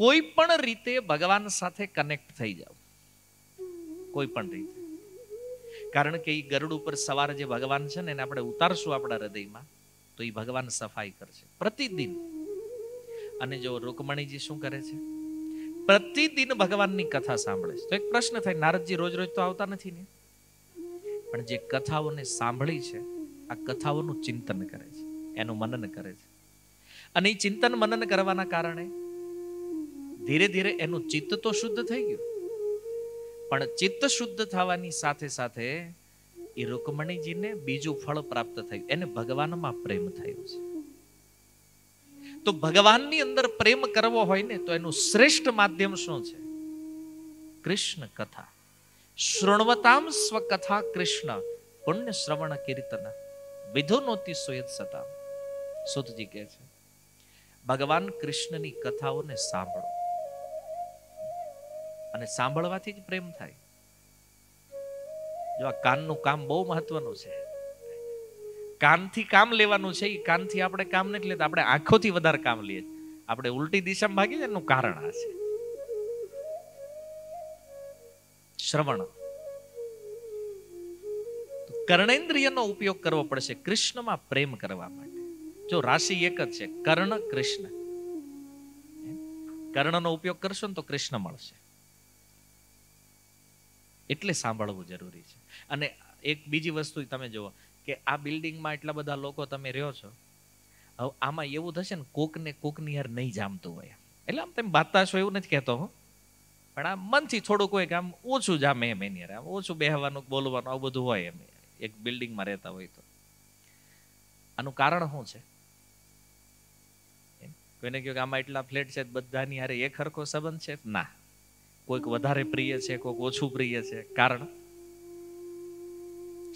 કોઈ પણ રીતે ભગવાન સાથે કનેક્ટ થઈ જાવ કોઈ પણ રીતે કારણ કે એ ગરુડ ઉપર સવાર જે ભગવાન છે ને એને આપણે ઉતારશું આપણા હૃદયમાં તો એ ભગવાન સફાઈ કરશે પ્રતિદિન અને જો રૂકમણીજી શું કરે છે પ્રતિદિન ભગવાનની કથા સાંભળે છે તો એક પ્રશ્ન થાય નારદજી રોજ રોજ તો આવતા નથી ને પણ જે કથાઓને સાંભળી છે આ કથાઓનું ચિંતન કરે છે એનું મનન કરે છે અને એ ચિંતન મનન કરવાના કારણે ધીરે ધીરે એનું ચિત્ત તો શુદ્ધ થઈ ગયું પણ ચિત્ત શુદ્ધ થવાની સાથે સાથે એ રુકમણીજીને બીજું ફળ પ્રાપ્ત થયું એને ભગવાનમાં પ્રેમ થયો છે તો ભગવાનની અંદર પ્રેમ કરવો હોય ને તો એનું શ્રેષ્ઠ માધ્યમ શું છે કૃષ્ણ કથા શૃણવતામ સ્વકથા કૃષ્ણ પુણ્ય શ્રવણ કીર્તન વિધુ નોતી સુયત સતા સુતજી કહે છે ભગવાન કૃષ્ણની કથાઓને સાંભળો અને સાંભળવાથી જ પ્રેમ થાય જો આ કાનનું કામ બહુ મહત્વનું છે કાનથી કામ લેવાનું છે એ કાનથી આપણે કામ નથી લેતા આપણે આંખોથી વધારે કામ લઈએ આપણે ઉલટી દિશામાં ભાગી જાય એનું કારણ આ છે શ્રવણ કર્ણેન્દ્રિયનો ઉપયોગ કરવો પડશે કૃષ્ણમાં પ્રેમ કરવા માટે જો રાશિ એક જ છે કર્ણ કૃષ્ણ કર્ણનો ઉપયોગ કરશો ને તો કૃષ્ણ મળશે એટલે સાંભળવું જરૂરી છે અને એક બીજી વસ્તુ તમે જુઓ કે આ બિલ્ડિંગમાં એટલા બધા લોકો તમે રહ્યો છો હવે આમાં એવું થશે ને કોકને કોકની યાર નહીં જામતું હોય એટલે આમ તમે બાતા છો એવું નથી કહેતો હું પણ આમ મનથી થોડુંક હોય કે આમ ઓછું જામે એમ એની આમ ઓછું બેહવાનું બોલવાનું આવું બધું હોય એમ એક બિલ્ડિંગમાં રહેતા હોય તો આનું કારણ શું છે કોઈને કહ્યું કે આમાં એટલા ફ્લેટ છે બધાની યારે એક હરખો સંબંધ છે ના કોઈક વધારે પ્રિય છે કોઈક ઓછું પ્રિય છે કારણ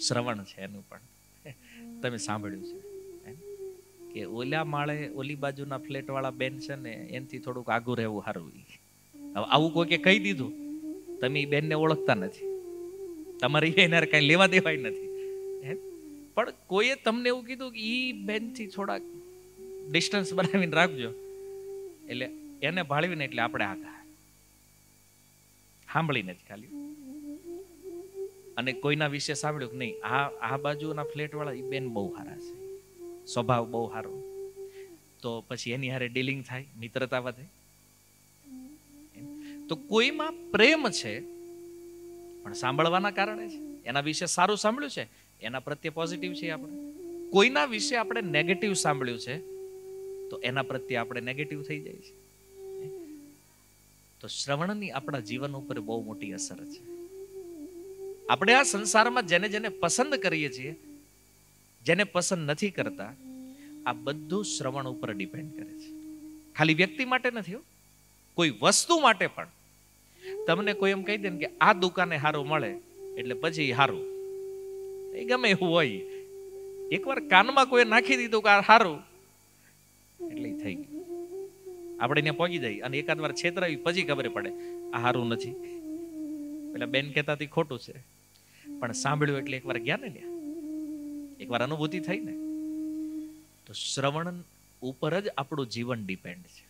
શ્રવણ છે એનું પણ તમે સાંભળ્યું છે કે ઓલા માળે ઓલી બાજુના ફ્લેટવાળા બેન છે ને એનથી થોડુંક આગું રહેવું સારું હવે આવું કોઈ કહી દીધું તમે એ બેનને ઓળખતા નથી તમારી એના કાંઈ લેવા દેવાય નથી હે પણ કોઈએ તમને એવું કીધું કે એ બેનથી થોડાક ડિસ્ટન્સ બનાવીને રાખજો એટલે એને ભાળવીને એટલે આપણે આગા સાંભળીને જ ખાલી અને કોઈના વિશે સાંભળ્યું કે નહીં આ આ બાજુના ફ્લેટવાળા એ બેન બહુ સારા છે સ્વભાવ બહુ સારો તો પછી એની હારે ડીલિંગ થાય મિત્રતા વધે તો કોઈમાં પ્રેમ છે પણ સાંભળવાના કારણે છે એના વિશે સારું સાંભળ્યું છે એના પ્રત્યે પોઝિટિવ છે આપણે કોઈના વિશે આપણે નેગેટિવ સાંભળ્યું છે તો એના પ્રત્યે આપણે નેગેટિવ થઈ જાય છે તો શ્રવણની આપણા જીવન ઉપર બહુ મોટી અસર છે આપણે આ સંસારમાં જેને જેને પસંદ કરીએ છીએ જેને પસંદ નથી કરતા આ બધું શ્રવણ ઉપર ડિપેન્ડ કરે છે ખાલી વ્યક્તિ માટે નથી કોઈ વસ્તુ માટે પણ તમને કોઈ એમ કહી દે કે આ દુકાને હારો મળે એટલે પછી હારું એ ગમે એવું હોય એકવાર કાનમાં કોઈ નાખી દીધું કે હારું એટલે થઈ ગયું આપણે ત્યાં પહોંચી જઈએ અને એકાદ વાર છેતરાવી પછી ખબર પડે આ હારું નથી પેલા બેન કહેતાથી ખોટું છે પણ સાંભળ્યું એટલે એકવાર ગયા ને ત્યાં એકવાર અનુભૂતિ થઈ ને તો શ્રવણ ઉપર જ આપણું જીવન ડિપેન્ડ છે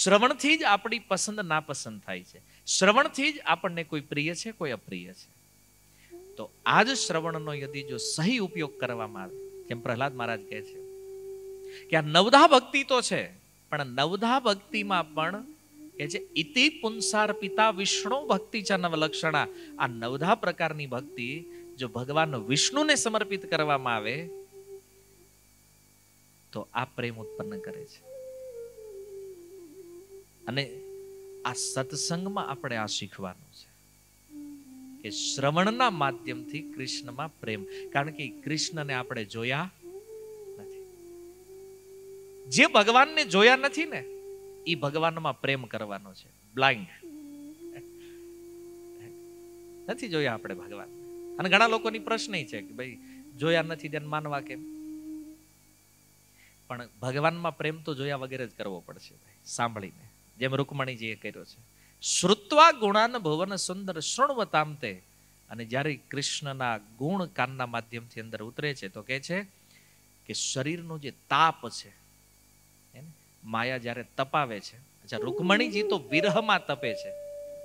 શ્રવણથી જ આપણી પસંદ નાપસંદ થાય છે શ્રવણથી જ આપણને કોઈ પ્રિય છે કોઈ અપ્રિય છે તો આ જ શ્રવણનો યદી જો સહી ઉપયોગ કરવામાં આવે જેમ પ્રહલાદ મહારાજ કહે છે કે આ નવધા ભક્તિ તો છે પણ નવધા ભક્તિમાં પણ કે જે ઇતિ પુંસાર પિતા વિષ્ણુ ભક્તિ ચ નવલક્ષણા આ નવધા પ્રકારની ભક્તિ જો ભગવાન વિષ્ણુને સમર્પિત કરવામાં આવે તો આ પ્રેમ ઉત્પન્ન કરે છે અને આ સત્સંગમાં આપણે આ શીખવાનું છે કે શ્રવણના માધ્યમથી કૃષ્ણમાં પ્રેમ કારણ કે કૃષ્ણને આપણે જોયા નથી જે ભગવાનને જોયા નથી ને એ ભગવાનમાં પ્રેમ કરવાનો છે બ્લાઇન્ડ નથી જોયા આપણે ભગવાન અને ઘણા લોકોની પ્રશ્ન છે કે ભાઈ જોયા નથી તેને માનવા કેમ પણ ભગવાનમાં પ્રેમ તો જોયા વગેરે જ કરવો પડશે ભાઈ સાંભળીને જેમ રૂકમણીજીએ કર્યો છે શ્રુત્વા ગુણાન ભવન સુંદર શૃણવતામ તે અને જ્યારે કૃષ્ણના ગુણ કાનના માધ્યમથી અંદર ઉતરે છે તો કહે છે કે શરીરનો જે તાપ છે માયા જ્યારે તપાવે છે અચ્છા રૂકમણીજી તો વિરહમાં તપે છે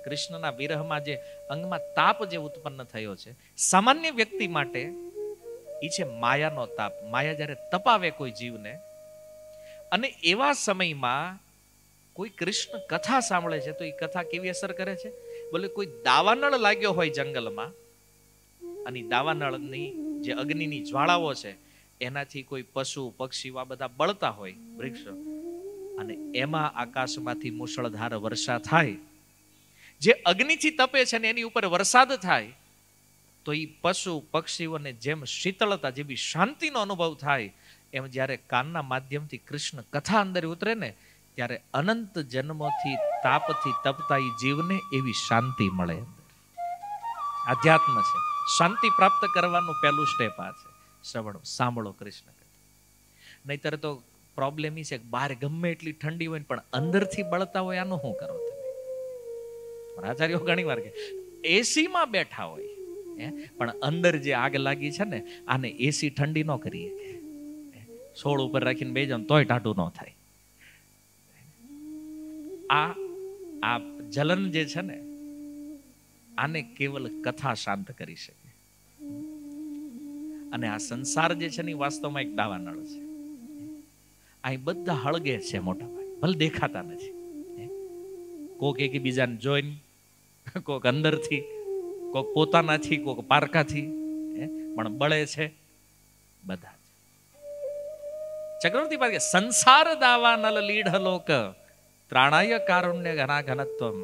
કૃષ્ણના વિરહમાં જે અંગમાં તાપ જે ઉત્પન્ન થયો છે સામાન્ય વ્યક્તિ માટે એ છે માયાનો તાપ માયા જ્યારે તપાવે કોઈ જીવને અને એવા સમયમાં કોઈ કૃષ્ણ કથા સાંભળે છે તો એ કથા કેવી અસર કરે છે બોલે કોઈ દાવાનળ લાગ્યો હોય જંગલમાં અને દાવાનળની જે અગ્નિની જ્વાળાઓ છે એનાથી કોઈ પશુ પક્ષી આ બધા બળતા હોય વૃક્ષો અને એમાં આકાશમાંથી મુશળધાર વર્ષા થાય જે અગ્નિથી તપે છે ને એની ઉપર વરસાદ થાય તો એ પશુ પક્ષીઓને જેમ શીતળતા જેવી શાંતિનો અનુભવ થાય એમ જ્યારે કાનના માધ્યમથી કૃષ્ણ કથા અંદર ઉતરે ને ત્યારે અનંત જન્મોથી તાપથી તપતા એ જીવને એવી શાંતિ મળે આધ્યાત્મ છે શાંતિ પ્રાપ્ત કરવાનું પહેલું સ્ટેપ આ છે શ્રવણ સાંભળો કૃષ્ણ નહીતર તો પ્રોબ્લેમ એ છે કે બહાર ગમે એટલી ઠંડી હોય પણ અંદરથી બળતા હોય આનું શું કરો તમે આચાર્ય ઘણી વાર કે એસીમાં બેઠા હોય પણ અંદર જે આગ લાગી છે ને આને એસી ઠંડી ન કરીએ સોળ ઉપર રાખીને બે જણ તોય ટાટું ન થાય આ આ જલન જે છે ને આને કેવલ કથા શાંત કરી શકે અને આ સંસાર જે છે ને વાસ્તવમાં એક દાવાનળ છે અહીં બધા હળગે છે મોટા ભાઈ ભલે દેખાતા નથી કોક એક બીજાને જોઈને કોક અંદરથી કોક પોતાનાથી કોક પારકાથી પણ બળે છે બધા ચક્રવર્તી પાસે સંસાર દાવા નલ લીઢ લોક ત્રાણાય કારુણ્ય ઘના ઘનત્વ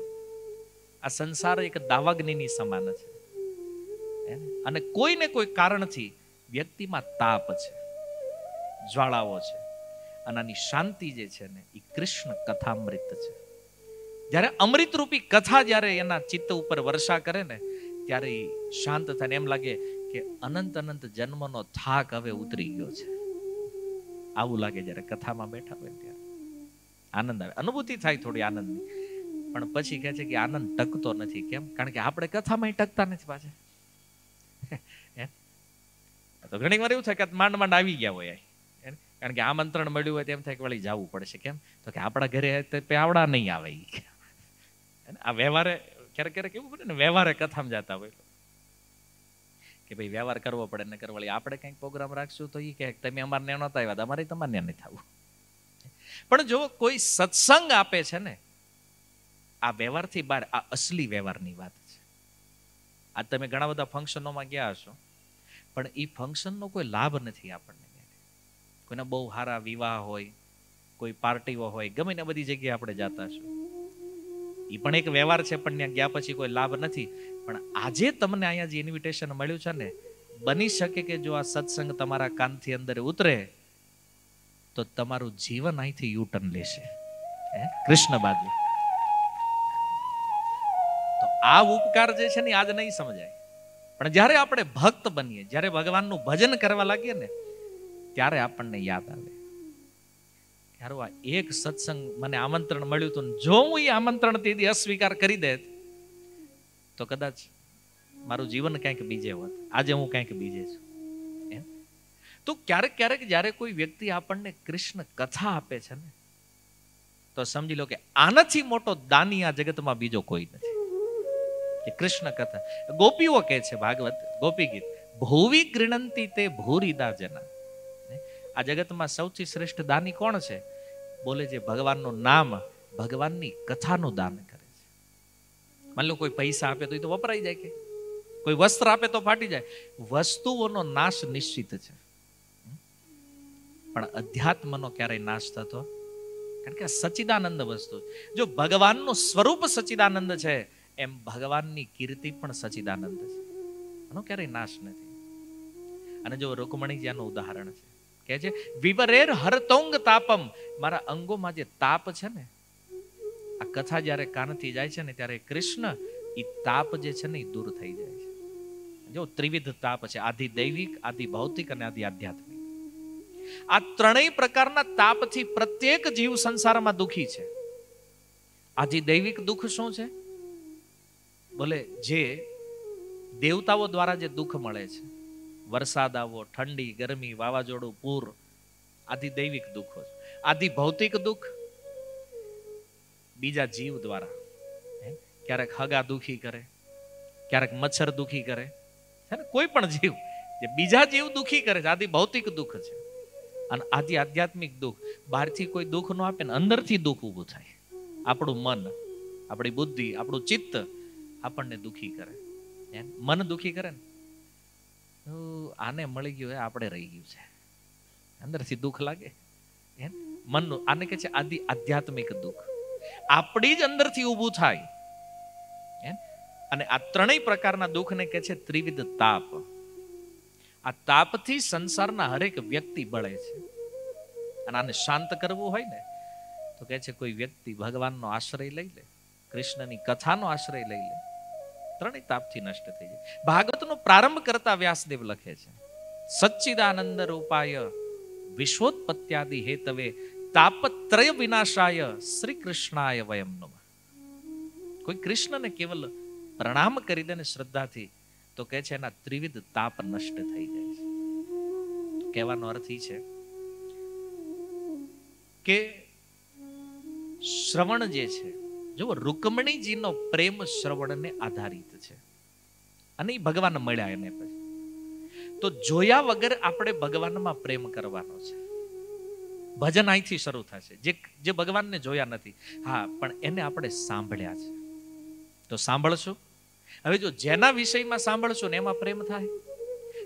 આ સંસાર એક દાવાગ્નિની સમાન છે અને કોઈને કોઈ કારણથી વ્યક્તિમાં તાપ છે જ્વાળાઓ છે અને આની શાંતિ જે છે ને એ કૃષ્ણ અમૃત છે જ્યારે અમૃત રૂપી કથા જ્યારે એના ચિત્ત ઉપર વર્ષા કરે ને ત્યારે એ શાંત થાય એમ લાગે કે અનંત અનંત જન્મનો થાક હવે ઉતરી ગયો છે આવું લાગે જ્યારે કથામાં બેઠા હોય ત્યારે આનંદ આવે અનુભૂતિ થાય થોડી આનંદની પણ પછી કહે છે કે આનંદ ટકતો નથી કેમ કારણ કે આપણે કથામાં ટકતા નથી પાછા [laughs] તો ઘણી વાર એવું થાય કે માંડ માંડ આવી ગયા હોય કારણ કે આમંત્રણ મળ્યું હોય તેમ થાય કે વળી જવું પડશે કેમ તો કે આપણા ઘરે પેવડા નહીં આવે એ આ વ્યવહારે ક્યારેક ક્યારેક એવું પડે ને વ્યવહારે કથામ જતા હોય કે ભાઈ વ્યવહાર કરવો પડે ને કરવાળી આપણે કંઈક પ્રોગ્રામ રાખશું તો એ કે તમે અમારે ત્યાં નહોતા આવ્યા અમારે તમારે ત્યાં નહીં થવું પણ જો કોઈ સત્સંગ આપે છે ને આ વ્યવહારથી બહાર આ અસલી વ્યવહારની વાત છે આ તમે ઘણા બધા ફંક્શનોમાં ગયા હશો પણ એ ફંક્શનનો કોઈ લાભ નથી આપણને કોઈના બહુ સારા વિવાહ હોય કોઈ પાર્ટીઓ હોય ગમે ને બધી જગ્યાએ આપણે જતા છું એ પણ એક વ્યવહાર છે પણ ત્યાં ગયા પછી કોઈ લાભ નથી પણ આજે તમને અહીંયા જે ઇન્વિટેશન મળ્યું છે ને બની શકે કે જો આ સત્સંગ તમારા કાનથી અંદર ઉતરે તો તમારું જીવન અહીંથી યુટર્ન લેશે કૃષ્ણ બાજુ તો આ ઉપકાર જે છે ને આજ નહીં સમજાય પણ જ્યારે આપણે ભક્ત બનીએ જ્યારે ભગવાનનું ભજન કરવા લાગીએ ને ત્યારે આપણને યાદ આવે ક્યારો આ એક સત્સંગ મને આમંત્રણ મળ્યું હતું જો હું એ આમંત્રણ તેથી અસ્વીકાર કરી દેત તો કદાચ મારું જીવન ક્યાંક બીજે હોત આજે હું ક્યાંક બીજે છું તો ક્યારેક ક્યારેક જ્યારે કોઈ વ્યક્તિ આપણને કૃષ્ણ કથા આપે છે ને તો સમજી લો કે આનાથી મોટો દાની આ જગતમાં બીજો કોઈ નથી કે કૃષ્ણ કથા ગોપીઓ કહે છે ભાગવત ગોપી ગીત ભૂવી ગૃણંતી તે ભૂરીદા જના આ જગતમાં સૌથી શ્રેષ્ઠ દાની કોણ છે બોલે જે ભગવાનનું નામ ભગવાનની કથાનું દાન કરે છે માની લો કોઈ પૈસા આપે તો એ તો વપરાઈ જાય કે કોઈ વસ્ત્ર આપે તો ફાટી જાય વસ્તુઓનો નાશ નિશ્ચિત છે પણ અધ્યાત્મનો ક્યારેય નાશ થતો કારણ કે સચિદાનંદ વસ્તુ જો ભગવાનનું સ્વરૂપ સચિદાનંદ છે એમ ભગવાનની કીર્તિ પણ સચિદાનંદ છે એનો ક્યારેય નાશ નથી અને જો રૂકમણીજીનું ઉદાહરણ છે કે છે વિવરેર હરતોંગ તાપમ મારા અંગોમાં જે તાપ છે ને આ કથા જ્યારે કાનથી જાય છે ને ત્યારે કૃષ્ણ એ તાપ જે છે ને એ દૂર થઈ જાય છે જો ત્રિવિધ તાપ છે આધિ દૈવિક આદિ ભૌતિક અને આદિ આધ્યાત્મિક આ ત્રણેય પ્રકારના તાપથી પ્રત્યેક જીવ સંસારમાં દુખી છે આધિ દૈવિક દુઃખ શું છે બોલે જે દેવતાઓ દ્વારા જે દુઃખ મળે છે વરસાદ આવવો ઠંડી ગરમી વાવાઝોડું પૂર આદિ દૈવિક દુઃખો આદિ ભૌતિક દુઃખ બીજા જીવ દ્વારા ક્યારેક હગા દુખી કરે ક્યારેક મચ્છર દુઃખી કરે છે ને કોઈ પણ જીવ જે બીજા જીવ દુઃખી કરે છે આદિ ભૌતિક દુઃખ છે અને આદિ આધ્યાત્મિક દુઃખ બહારથી કોઈ દુઃખ ન આપે ને અંદરથી દુઃખ ઊભું થાય આપણું મન આપણી બુદ્ધિ આપણું ચિત્ત આપણને દુખી કરે મન દુઃખી કરે ને આને મળી ગયું આપણે રહી ગયું છે અંદરથી દુઃખ લાગે એમ મનનું આને કે છે આદિ આધ્યાત્મિક દુઃખ આપણી જ અંદરથી ઊભું થાય એમ અને આ ત્રણેય પ્રકારના દુઃખને કે છે ત્રિવિધ તાપ આ તાપથી સંસારના હરેક વ્યક્તિ બળે છે અને આને શાંત કરવું હોય ને તો કે છે કોઈ વ્યક્તિ ભગવાનનો આશ્રય લઈ લે કૃષ્ણની કથાનો આશ્રય લઈ લે ત્રણેય તાપથી નષ્ટ થઈ જાય ભાગવતનો પ્રારંભ કરતા વ્યાસદેવ લખે છે સચ્ચિદાનંદ રૂપાય વિશ્વોત્પત્યાદિ હેતવે તાપત્રય વિનાશાય શ્રી કૃષ્ણાય વયમ નમ કોઈ કૃષ્ણને કેવલ પ્રણામ કરી દે ને શ્રદ્ધાથી તો કહે છે એના ત્રિવિધ તાપ નષ્ટ થઈ જાય છે કહેવાનો અર્થ એ છે કે શ્રવણ જે છે જુઓ રૂકમણીજીનો પ્રેમ શ્રવણને આધારિત છે અને એ ભગવાન મળ્યા એને પછી તો જોયા વગર આપણે ભગવાનમાં પ્રેમ કરવાનો છે ભજન અહીંથી શરૂ થશે જે જે ભગવાનને જોયા નથી હા પણ એને આપણે સાંભળ્યા છે તો સાંભળશું હવે જો જેના વિષયમાં સાંભળશો ને એમાં પ્રેમ થાય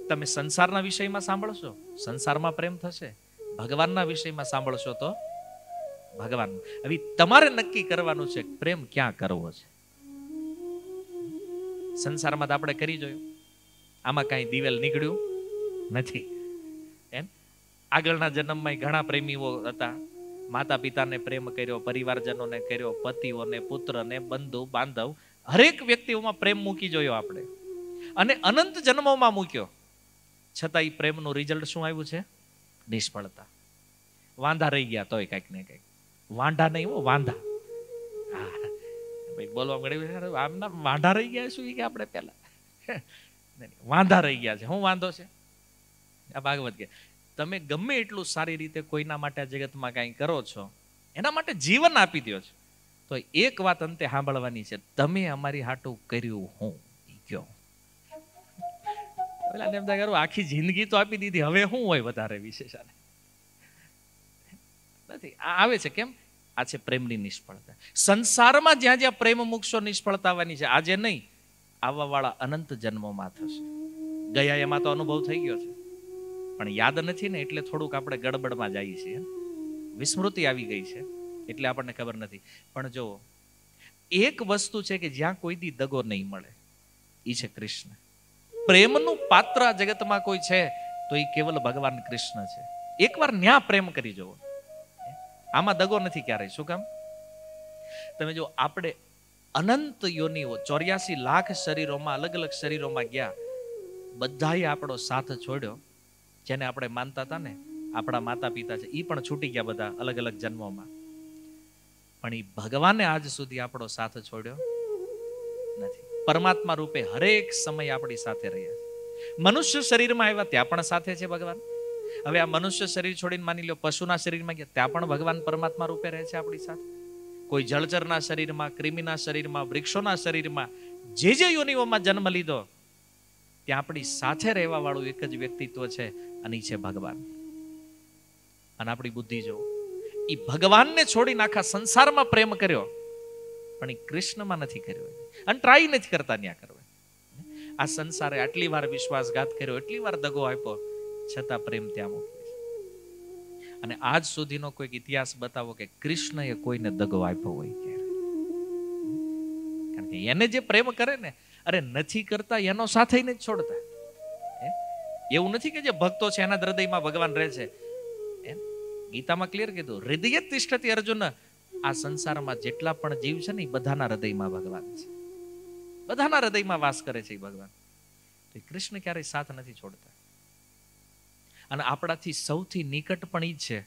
તમે સંસારના વિષયમાં સાંભળશો સંસારમાં પ્રેમ થશે ભગવાનના વિષયમાં સાંભળશો તો ભગવાન હવે તમારે નક્કી કરવાનું છે પ્રેમ ક્યાં કરવો છે સંસારમાં તો આપણે કરી જોયું આમાં કઈ દિવેલ નીકળ્યું નથી એમ આગળના જન્મમાં ઘણા પ્રેમીઓ હતા માતા પિતાને પ્રેમ કર્યો પરિવારજનોને કર્યો પતિઓને પુત્રને બંધુ બાંધવ હરેક વ્યક્તિઓમાં પ્રેમ મૂકી જોયો આપણે અને અનંત જન્મોમાં મૂક્યો છતાં એ પ્રેમનું રિઝલ્ટ શું આવ્યું છે નિષ્ફળતા વાંધા રહી ગયા તોય કંઈક ને કંઈક વાંઢા નહીં હો વાંધા ભાઈ બોલવા મળે આમના વાંઢા રહી ગયા શું કે આપણે પહેલા વાંધા રહી ગયા છે હું વાંધો છે આ ભાગવત કે તમે ગમે એટલું સારી રીતે કોઈના માટે જગતમાં કાંઈ કરો છો એના માટે જીવન આપી દો છો તો એક વાત અંતે સાંભળવાની છે તમે અમારી હાટું કર્યું હું કયો પેલા એમ થાય આખી જિંદગી તો આપી દીધી હવે હું હોય વધારે વિશેષ આને નથી આવે છે કેમ આ છે પ્રેમની નિષ્ફળતા સંસારમાં જ્યાં જ્યાં પ્રેમ મૂકશો નિષ્ફળતા આવવાની છે આજે નહીં આવવાવાળા અનંત જન્મોમાં થશે ગયા એમાં તો અનુભવ થઈ ગયો છે પણ યાદ નથી ને એટલે થોડુંક આપણે ગડબડમાં જઈએ છીએ વિસ્મૃતિ આવી ગઈ છે એટલે આપણને ખબર નથી પણ જો એક વસ્તુ છે કે જ્યાં કોઈ દી દગો નહીં મળે એ છે કૃષ્ણ પ્રેમનું પાત્ર આ જગતમાં કોઈ છે તો એ કેવલ ભગવાન કૃષ્ણ છે એકવાર ન્યા પ્રેમ કરી જવો આમાં દગો નથી ક્યારેય શું કામ તમે જો આપણે અનંત યોનીઓ ચોર્યાસી લાખ શરીરોમાં અલગ અલગ શરીરોમાં ગયા બધાએ આપણો સાથ છોડ્યો જેને આપણે માનતા હતા ને આપણા માતા પિતા છે એ પણ છૂટી ગયા બધા અલગ અલગ જન્મોમાં પણ એ ભગવાને આજ સુધી આપણો સાથ છોડ્યો નથી પરમાત્મા રૂપે હરેક સમય આપણી સાથે રહ્યા છે મનુષ્ય શરીરમાં આવ્યા ત્યાં પણ સાથે છે ભગવાન હવે આ મનુષ્ય શરીર છોડીને માની લો પશુના શરીરમાં ગયા ત્યાં પણ ભગવાન પરમાત્મા રૂપે રહે છે આપણી સાથે કોઈ જળચરના શરીરમાં કૃમિના શરીરમાં વૃક્ષોના શરીરમાં જે જે યુનિવોમાં જન્મ લીધો ત્યાં આપણી સાથે રહેવા વાળું એક જ વ્યક્તિત્વ છે અને છે ભગવાન અને આપણી બુદ્ધિ જો એ ભગવાનને છોડીને આખા સંસારમાં પ્રેમ કર્યો પણ એ કૃષ્ણમાં નથી કર્યો અને ટ્રાય નથી કરતા ત્યાં કરવા આ સંસારે આટલી વાર વિશ્વાસઘાત કર્યો એટલી વાર દગો આપ્યો છતાં પ્રેમ ત્યાં મૂકે અને આજ સુધીનો કોઈક ઇતિહાસ બતાવો કે કૃષ્ણએ કોઈને દગો આપ્યો હોય ક્યારે કારણ કે એને જે પ્રેમ કરે ને અરે નથી કરતા એનો સાથે ને છોડતા એવું નથી કે જે ભક્તો છે એના હૃદયમાં ભગવાન રહે છે ગીતામાં ક્લિયર કીધું હૃદય તિષ્ઠતી અર્જુન આ સંસારમાં જેટલા પણ જીવ છે ને એ બધાના હૃદયમાં ભગવાન છે બધાના હૃદયમાં વાસ કરે છે ભગવાન તો કૃષ્ણ ક્યારેય સાથ નથી છોડતા અને આપણાથી સૌથી નિકટ પણ એ જ છે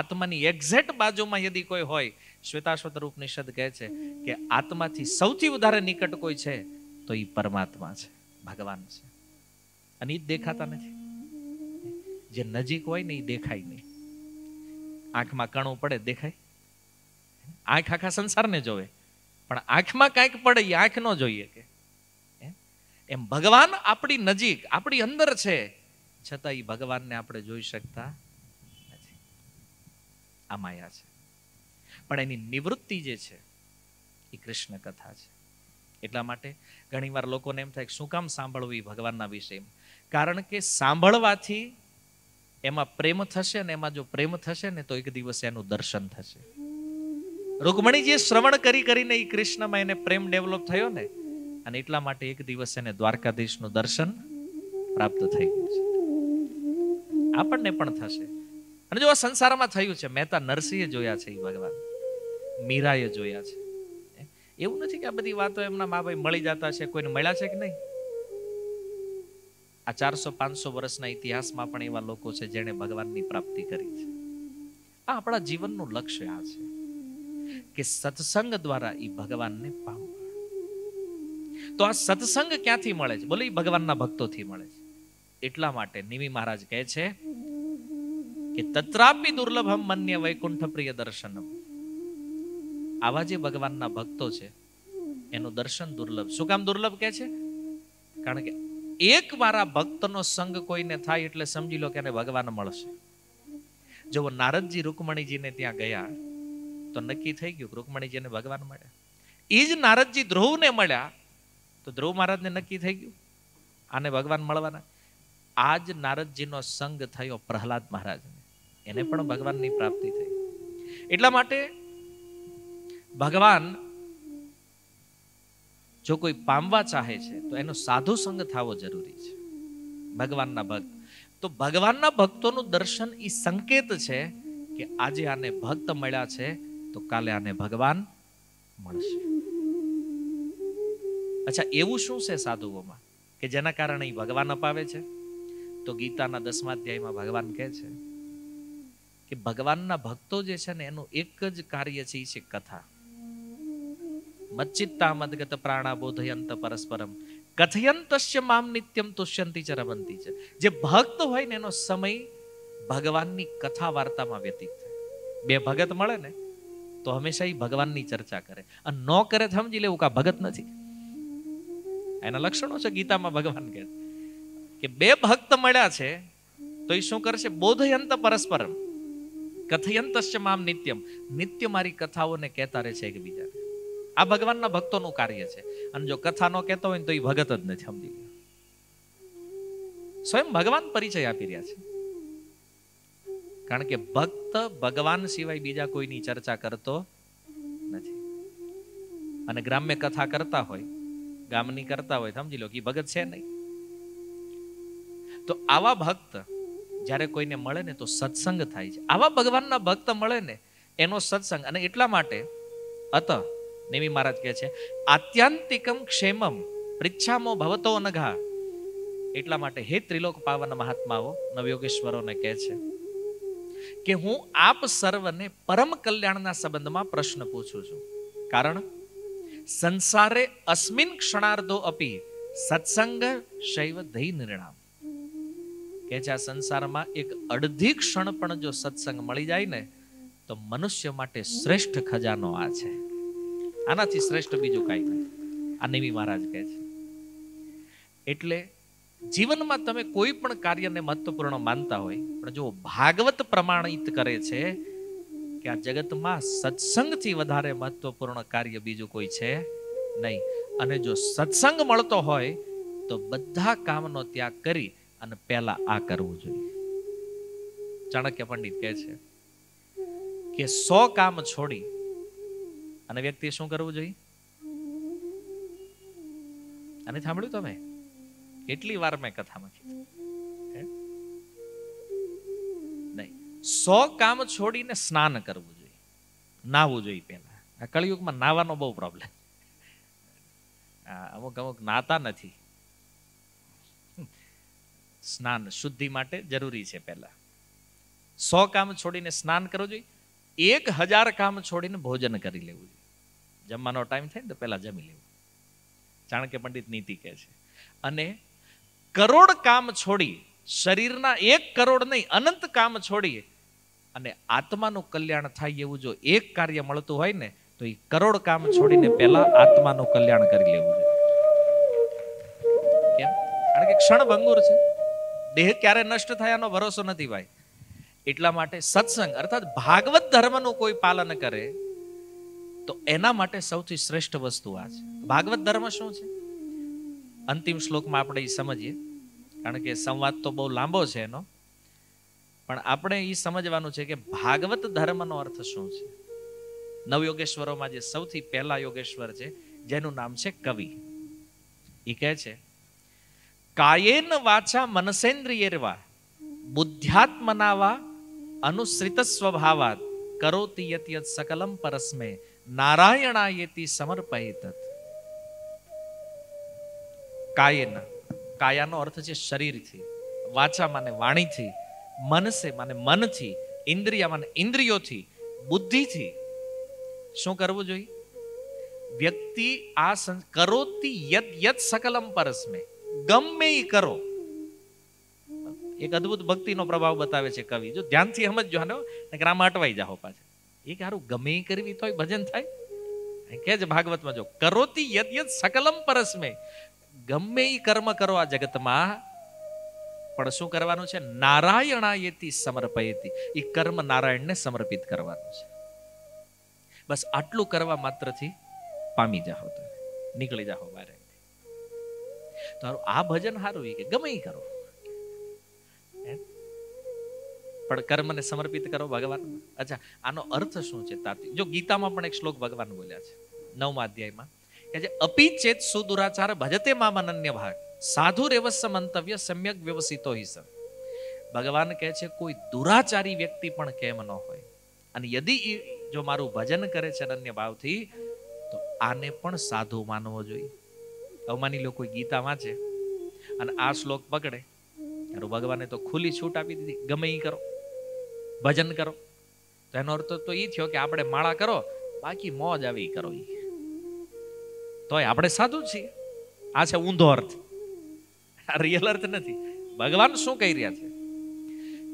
આત્માની એક્ઝેક્ટ બાજુમાં યદી કોઈ હોય શ્વેતાશ્વતર ઉપનિષદ કહે છે કે આત્માથી સૌથી વધારે નિકટ કોઈ છે તો એ પરમાત્મા છે ભગવાન છે અને એ જ દેખાતા નથી જે નજીક હોય ને એ દેખાય નહીં આંખમાં કણો પડે દેખાય આંખ આખા સંસારને જોવે પણ આંખમાં કાંઈક પડે એ આંખ ન જોઈએ કે એમ ભગવાન આપણી નજીક આપણી અંદર છે છતાં એ ભગવાનને આપણે જોઈ શકતા નથી આ માયા છે પણ એની નિવૃત્તિ જે છે એ કૃષ્ણ કથા છે એટલા માટે ઘણીવાર લોકોને એમ થાય કે શું કામ સાંભળવું એ ભગવાનના વિષય કારણ કે સાંભળવાથી એમાં પ્રેમ થશે ને એમાં જો પ્રેમ થશે ને તો એક દિવસ એનું દર્શન થશે રૂકમણીજીએ શ્રવણ કરી કરીને એ કૃષ્ણમાં એને પ્રેમ ડેવલપ થયો ને અને એટલા માટે એક દિવસ એને દ્વારકાધીશનું દર્શન પ્રાપ્ત થઈ ગયું છે આપણને પણ થશે અને જો આ સંસારમાં થયું છે મહેતા નરસિંહે જોયા છે એ ભગવાન મીરાએ જોયા છે એવું નથી કે આ બધી વાતો એમના મા ભાઈ મળી જતા છે કોઈને મળ્યા છે કે નહીં આ ચારસો પાંચસો વર્ષના ઇતિહાસમાં પણ એવા લોકો છે જેણે ભગવાનની પ્રાપ્તિ કરી છે આ આપણા જીવનનું લક્ષ્ય આ છે કે સત્સંગ દ્વારા એ ભગવાનને પામ તો આ સત્સંગ ક્યાંથી મળે છે બોલે એ ભગવાનના ભક્તોથી મળે છે એટલા માટે નિમી મહારાજ કહે છે કે તત્રાપી દુર્લભમ મન્ય વૈકુંઠ પ્રિય દર્શનમ આવા જે ભગવાનના ભક્તો છે એનું દર્શન દુર્લભ શું કામ દુર્લભ કહે છે કારણ કે એક મારા ભક્તનો સંગ કોઈને થાય એટલે સમજી લો કે એને ભગવાન મળશે જો નારદજી રૂકમણીજીને ત્યાં ગયા તો નક્કી થઈ ગયું રૂકમણીજીને ભગવાન મળ્યા એ જ નારદજી ધ્રુવને મળ્યા તો ધ્રુવ મહારાજને નક્કી થઈ ગયું આને ભગવાન મળવાના આ જ નારદજીનો સંગ થયો પ્રહલાદ મહારાજને એને પણ ભગવાનની પ્રાપ્તિ થઈ એટલા માટે ભગવાન જો કોઈ પામવા ચાહે છે તો એનો સાધુ સંગ થવો જરૂરી છે ભગવાનના ભક્ત તો ભગવાનના ભક્તોનું દર્શન એ સંકેત છે કે આજે આને ભક્ત મળ્યા છે તો કાલે આને ભગવાન મળશે અચ્છા એવું શું છે સાધુઓમાં કે જેના કારણે એ ભગવાન અપાવે છે તો ગીતાના દસમા અધ્યાયમાં ભગવાન કહે છે કે ભગવાનના ભક્તો જે છે ને એનું એક જ કાર્ય છે એ છે કથા મચ્ચિત્તા મદગત પ્રાણાબોધયંત પરસ્પરમ કથયંતસ્ય મામ નિત્યમ તુષ્યંતી ચ રમંતી છે જે ભક્ત હોય ને એનો સમય ભગવાનની કથા વાર્તામાં વ્યતીત થાય બે ભગત મળે ને તો હંમેશા એ ભગવાનની ચર્ચા કરે અને ન કરે સમજી લેવું કા ભગત નથી એના લક્ષણો છે ગીતામાં ભગવાન કહે છે કે બે ભક્ત મળ્યા છે તો એ શું કરશે બોધયંત પરસ્પર કથયંતશ્ચ મામ નિત્યમ નિત્ય મારી કથાઓને કહેતા રહે છે એકબીજાને આ ભગવાનના ભક્તોનું કાર્ય છે અને જો કથા નો કહેતો હોય તો એ ભગત જ નથી સમજી ગયો સ્વયં ભગવાન પરિચય આપી રહ્યા છે કારણ કે ભક્ત ભગવાન સિવાય બીજા કોઈની ચર્ચા કરતો નથી અને ગ્રામ્ય કથા કરતા હોય ગામની કરતા હોય સમજી લો કે ભગત છે નહીં તો આવા ભક્ત જ્યારે કોઈને મળે ને તો સત્સંગ થાય છે આવા ભગવાનના ભક્ત મળે ને એનો સત્સંગ અને એટલા માટે અત નેમી મહારાજ કહે છે આત્યંતિકમ ક્ષેમમ પ્રિચ્છામો ભવતો અનઘા એટલા માટે હે ત્રિલોક પાવન મહાત્માઓ નવયોગેશ્વરોને કહે છે કે હું આપ સર્વને પરમ કલ્યાણના સંબંધમાં પ્રશ્ન પૂછું છું કારણ સંસારે અસ્મિન ક્ષણાર્ધો અપી સત્સંગ શૈવ ધૈ નિર્ણામ કે જે આ સંસારમાં એક અડધી ક્ષણ પણ જો સત્સંગ મળી જાય ને તો મનુષ્ય માટે શ્રેષ્ઠ ખજાનો આ છે આનાથી શ્રેષ્ઠ બીજું કાંઈ નહીં આ નેમી મહારાજ કહે છે એટલે જીવનમાં તમે કોઈ પણ કાર્યને મહત્વપૂર્ણ માનતા હોય પણ જો ભાગવત પ્રમાણિત કરે છે કે આ જગતમાં સત્સંગથી વધારે મહત્વપૂર્ણ કાર્ય બીજું કોઈ છે નહીં અને જો સત્સંગ મળતો હોય તો બધા કામનો ત્યાગ કરી અને પહેલા આ કરવું જોઈએ ચાણક્ય પંડિત કહે છે કે સો કામ છોડી અને વ્યક્તિએ શું કરવું જોઈએ અને સાંભળ્યું તમે કેટલી વાર મેં કથામાં કીધું નહીં સો કામ છોડીને સ્નાન કરવું જોઈએ નાહવું જોઈએ પહેલા આ કળિયુગમાં નાવાનો બહુ પ્રોબ્લેમ અમુક અમુક નાતા નથી સ્નાન શુદ્ધિ માટે જરૂરી છે પહેલા સો કામ છોડીને સ્નાન કરવું જોઈએ એક હજાર કામ છોડીને ભોજન કરી લેવું જોઈએ જમવાનો ટાઈમ થાય ને તો પહેલાં જમી લેવું ચાણક્ય પંડિત નીતિ કહે છે અને કરોડ કામ છોડી શરીરના એક કરોડ નહીં અનંત કામ છોડીએ અને આત્માનું કલ્યાણ થાય એવું જો એક કાર્ય મળતું હોય ને તો એ કરોડ કામ છોડીને પહેલા આત્માનું કલ્યાણ કરી લેવું જોઈએ કેમ કારણ કે ક્ષણ ભંગુર છે દેહ ક્યારે નષ્ટ થયાનો ભરોસો નથી ભાઈ એટલા માટે સત્સંગ અર્થાત ભાગવત ધર્મનું કોઈ પાલન કરે તો એના માટે સૌથી શ્રેષ્ઠ વસ્તુ આ છે ભાગવત ધર્મ શું છે અંતિમ શ્લોકમાં આપણે એ સમજીએ કારણ કે સંવાદ તો બહુ લાંબો છે એનો પણ આપણે એ સમજવાનું છે કે ભાગવત ધર્મનો અર્થ શું છે નવયોગેશ્વરોમાં જે સૌથી પહેલા યોગેશ્વર છે જેનું નામ છે કવિ એ કહે છે કાયેન વાચા મનસેન્દ્રિયેરવા બુદ્ધ્યાત્મનાવા અનુસૃત સ્વભાવાત કરોતિ યત યત સકલમ પરસ્મે નારાયણાયેતિ સમર્પયેત કાયેન કાયાનો અર્થ છે શરીરથી વાચા માને વાણીથી મનસે માને મનથી ઇન્દ્રિય માને ઇન્દ્રિયોથી બુદ્ધિથી શું કરવું જોઈએ વ્યક્તિ આ કરોતી યત યત સકલમ પરસ્મે ગમે એ કરો એક અદ્ભુત ભક્તિનો પ્રભાવ બતાવે છે કવિ જો ધ્યાનથી સમજજો આનો ગ્રામ અટવાઈ જાઓ પાછા એ હારું ગમે કરવી તોય ભજન થાય કે જ ભાગવતમાં જો કરોતી યદ યદ સકલમ પરસ્મે ગમે એ કર્મ કરો આ જગતમાં પણ શું કરવાનું છે નારાયણાયેતી સમર્પયેતી એ કર્મ નારાયણને સમર્પિત કરવાનું છે બસ આટલું કરવા માત્રથી પામી જાઓ તમે નીકળી જાઓ બારે તારું આ ભજન સારું કે ગમે કરો પણ કર્મને સમર્પિત કરો ભગવાન અચ્છા આનો અર્થ શું છે તાતી જો ગીતામાં પણ એક શ્લોક ભગવાન બોલ્યા છે નવમા અધ્યાયમાં કે જે અપિચેત સુદુરાચાર ભજતે મામનન્ય ભાગ સાધુ રેવસ્સ મંતવ્ય સમ્યક વ્યવસિતો હિસન ભગવાન કહે છે કોઈ દુરાચારી વ્યક્તિ પણ કેમ ન હોય અને યદી જો મારું ભજન કરે છે અનન્ય ભાવથી તો આને પણ સાધુ માનવો જોઈએ હવે માની લો કોઈ ગીતા વાંચે અને આ શ્લોક પકડે ત્યારે ભગવાને તો ખુલ્લી છૂટ આપી દીધી ગમે એ કરો ભજન કરો તો એનો અર્થ તો એ થયો કે આપણે માળા કરો બાકી મોજ આવી કરો એ તોય આપણે સાધુ છીએ આ છે ઊંધો અર્થ આ રિયલ અર્થ નથી ભગવાન શું કહી રહ્યા છે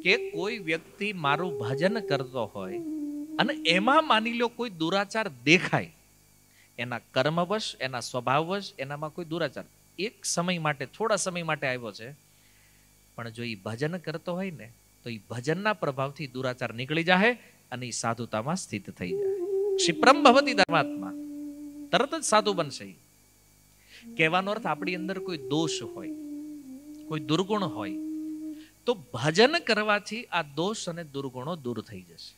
કે કોઈ વ્યક્તિ મારું ભજન કરતો હોય અને એમાં માની લો કોઈ દુરાચાર દેખાય એના કર્મવશ એના સ્વભાવવશ એનામાં કોઈ દુરાચાર એક સમય માટે થોડા સમય માટે આવ્યો છે પણ જો એ ભજન કરતો હોય ને તો એ ભજનના પ્રભાવથી દુરાચાર નીકળી જાહે અને એ સાધુતામાં સ્થિત થઈ જાય ક્ષિપ્રમ ભવતી ધર્માત્મા તરત જ સાધુ બનશે કહેવાનો અર્થ આપણી અંદર કોઈ દોષ હોય કોઈ દુર્ગુણ હોય તો ભજન કરવાથી આ દોષ અને દુર્ગુણો દૂર થઈ જશે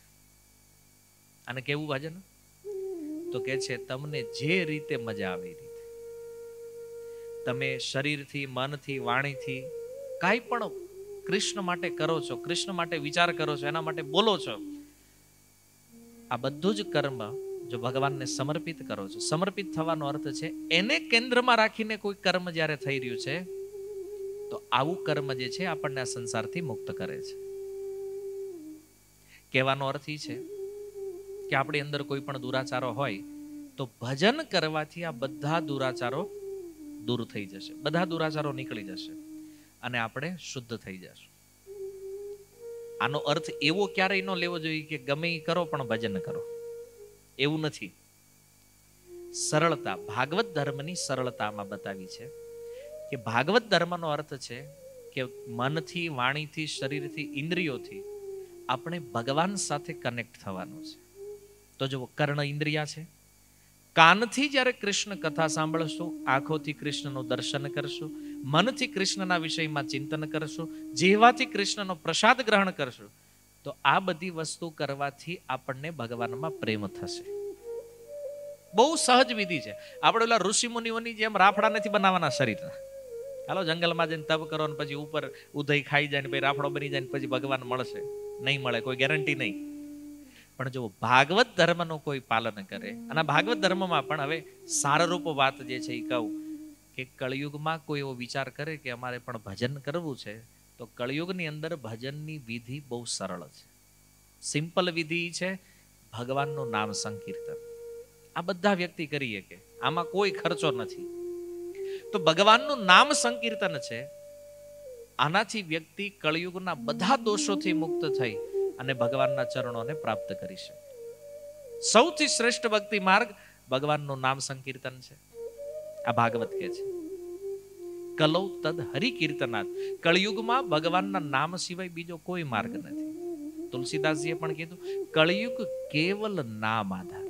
અને કેવું ભજન તો કે છે તમને જે રીતે મજા આવે રીતે તમે શરીરથી મનથી વાણીથી કાંઈ પણ કૃષ્ણ માટે કરો છો કૃષ્ણ માટે વિચાર કરો છો એના માટે બોલો છો આ બધું જ કર્મ જો ભગવાનને સમર્પિત કરો છો સમર્પિત થવાનો અર્થ છે એને કેન્દ્રમાં રાખીને કોઈ કર્મ જ્યારે થઈ રહ્યું છે તો આવું કર્મ જે છે આપણને આ સંસારથી મુક્ત કરે છે કહેવાનો અર્થ એ છે કે આપણી અંદર કોઈ પણ દુરાચારો હોય તો ભજન કરવાથી આ બધા દુરાચારો દૂર થઈ જશે બધા દુરાચારો નીકળી જશે અને આપણે શુદ્ધ થઈ જશું આનો અર્થ એવો ક્યારેય ન લેવો જોઈએ કે ગમે એ કરો પણ ભજન કરો એવું નથી સરળતા ભાગવત ધર્મની સરળતામાં બતાવી છે કે ભાગવત ધર્મનો અર્થ છે કે મનથી વાણીથી શરીરથી ઇન્દ્રિયોથી આપણે ભગવાન સાથે કનેક્ટ થવાનું છે તો જો કર્ણ ઇન્દ્રિયા છે કાનથી જ્યારે કૃષ્ણ કથા સાંભળશો આંખોથી કૃષ્ણનું દર્શન કરશો મનથી કૃષ્ણના વિષયમાં ચિંતન કરશો જેવાથી કૃષ્ણનો પ્રસાદ ગ્રહણ કરશો તો આ બધી વસ્તુ કરવાથી આપણને ભગવાનમાં પ્રેમ થશે બહુ સહજ વિધિ છે આપણે ઓલા ઋષિ મુનિઓની જેમ રાફડા નથી બનાવવાના શરીરના હાલો જંગલમાં જઈને તપ કરો ને પછી ઉપર ઉધઈ ખાઈ જાય ને પછી રાફડો બની જાય ને પછી ભગવાન મળશે નહીં મળે કોઈ ગેરંટી નહીં પણ જો ભાગવત ધર્મનું કોઈ પાલન કરે અને ભાગવત ધર્મમાં પણ હવે સારરૂપ વાત જે છે એ કહું કે કળિયુગમાં કોઈ એવો વિચાર કરે કે અમારે પણ ભજન કરવું છે તો કળિયુગની અંદર ભજનની વિધિ બહુ સરળ છે સિમ્પલ વિધિ છે ભગવાનનું નામ સંકીર્તન આ બધા વ્યક્તિ કરીએ કે આમાં કોઈ ખર્ચો નથી તો ભગવાનનું નામ સંકીર્તન છે આનાથી વ્યક્તિ કળિયુગના બધા દોષોથી મુક્ત થઈ અને ભગવાનના ચરણોને પ્રાપ્ત કરીશું સૌથી શ્રેષ્ઠ ભક્તિ માર્ગ ભગવાનનું નામ સંકીર્તન છે આ ભાગવત કે છે કલૌ તદ હરિ કીર્તનાથ કળિયુગમાં ભગવાનના નામ સિવાય બીજો કોઈ માર્ગ નથી તુલસીદાસજીએ પણ કીધું કળિયુગ કેવલ નામ આધાર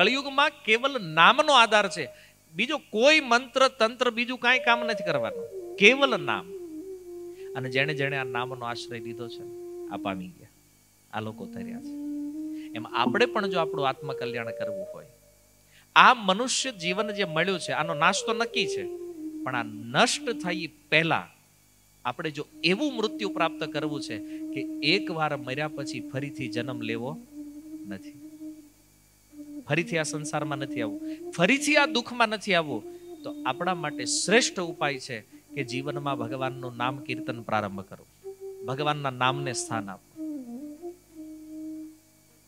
કળિયુગમાં કેવલ નામનો આધાર છે બીજો કોઈ મંત્ર તંત્ર બીજું કાંઈ કામ નથી કરવાનું કેવલ નામ અને જેણે જેણે આ નામનો આશ્રય લીધો છે આ પામી ગયા આ લોકો તર્યા છે એમ આપણે પણ જો આપણું આત્મકલ્યાણ કરવું હોય આ મનુષ્ય જીવન જે મળ્યું છે આનો નાશ તો નક્કી છે પણ આ નષ્ટ થઈ પહેલા આપણે જો એવું મૃત્યુ પ્રાપ્ત કરવું છે કે એકવાર મર્યા પછી ફરીથી જન્મ લેવો નથી ફરીથી આ સંસારમાં નથી આવવું ફરીથી આ દુઃખમાં નથી આવવું તો આપણા માટે શ્રેષ્ઠ ઉપાય છે કે જીવનમાં ભગવાનનું નામ કીર્તન પ્રારંભ કરવું ભગવાનના નામને સ્થાન આપો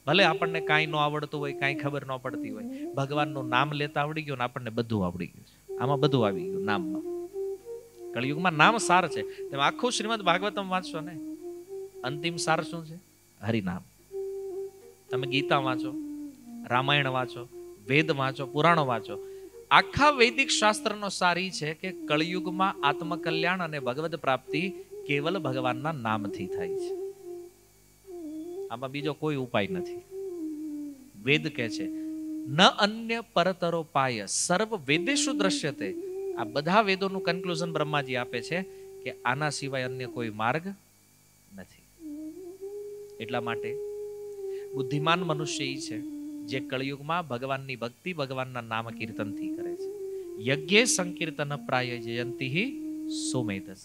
ભલે આપણને કાંઈ ન આવડતું હોય કાંઈ ખબર ન પડતી હોય ભગવાનનું નામ લેતા આવડી ગયું ને આપણને બધું આવડી ગયું આમાં બધું આવી ગયું નામમાં કળિયુગમાં નામ સાર છે તમે આખું શ્રીમદ ભાગવતમ વાંચશો ને અંતિમ સાર શું છે હરિનામ તમે ગીતા વાંચો રામાયણ વાંચો વેદ વાંચો પુરાણો વાંચો આખા વૈદિક શાસ્ત્રનો સારી છે કે કળિયુગમાં આત્મકલ્યાણ અને ભગવદ પ્રાપ્તિ કેવલ ભગવાનના નામથી થાય છે આમાં બીજો કોઈ ઉપાય નથી વેદ કહે છે ન અન્ય પરતરો પાય સર્વ વેદેશુ દ્રશ્યતે આ બધા વેદોનું કન્ક્લુઝન બ્રહ્માજી આપે છે કે આના સિવાય અન્ય કોઈ માર્ગ નથી એટલા માટે બુદ્ધિમાન મનુષ્ય એ છે જે કળિયુગમાં ભગવાનની ભક્તિ ભગવાનના નામ કીર્તનથી કરે છે યજ્ઞે સંકીર્તન પ્રાય જયંતિ સોમેધસ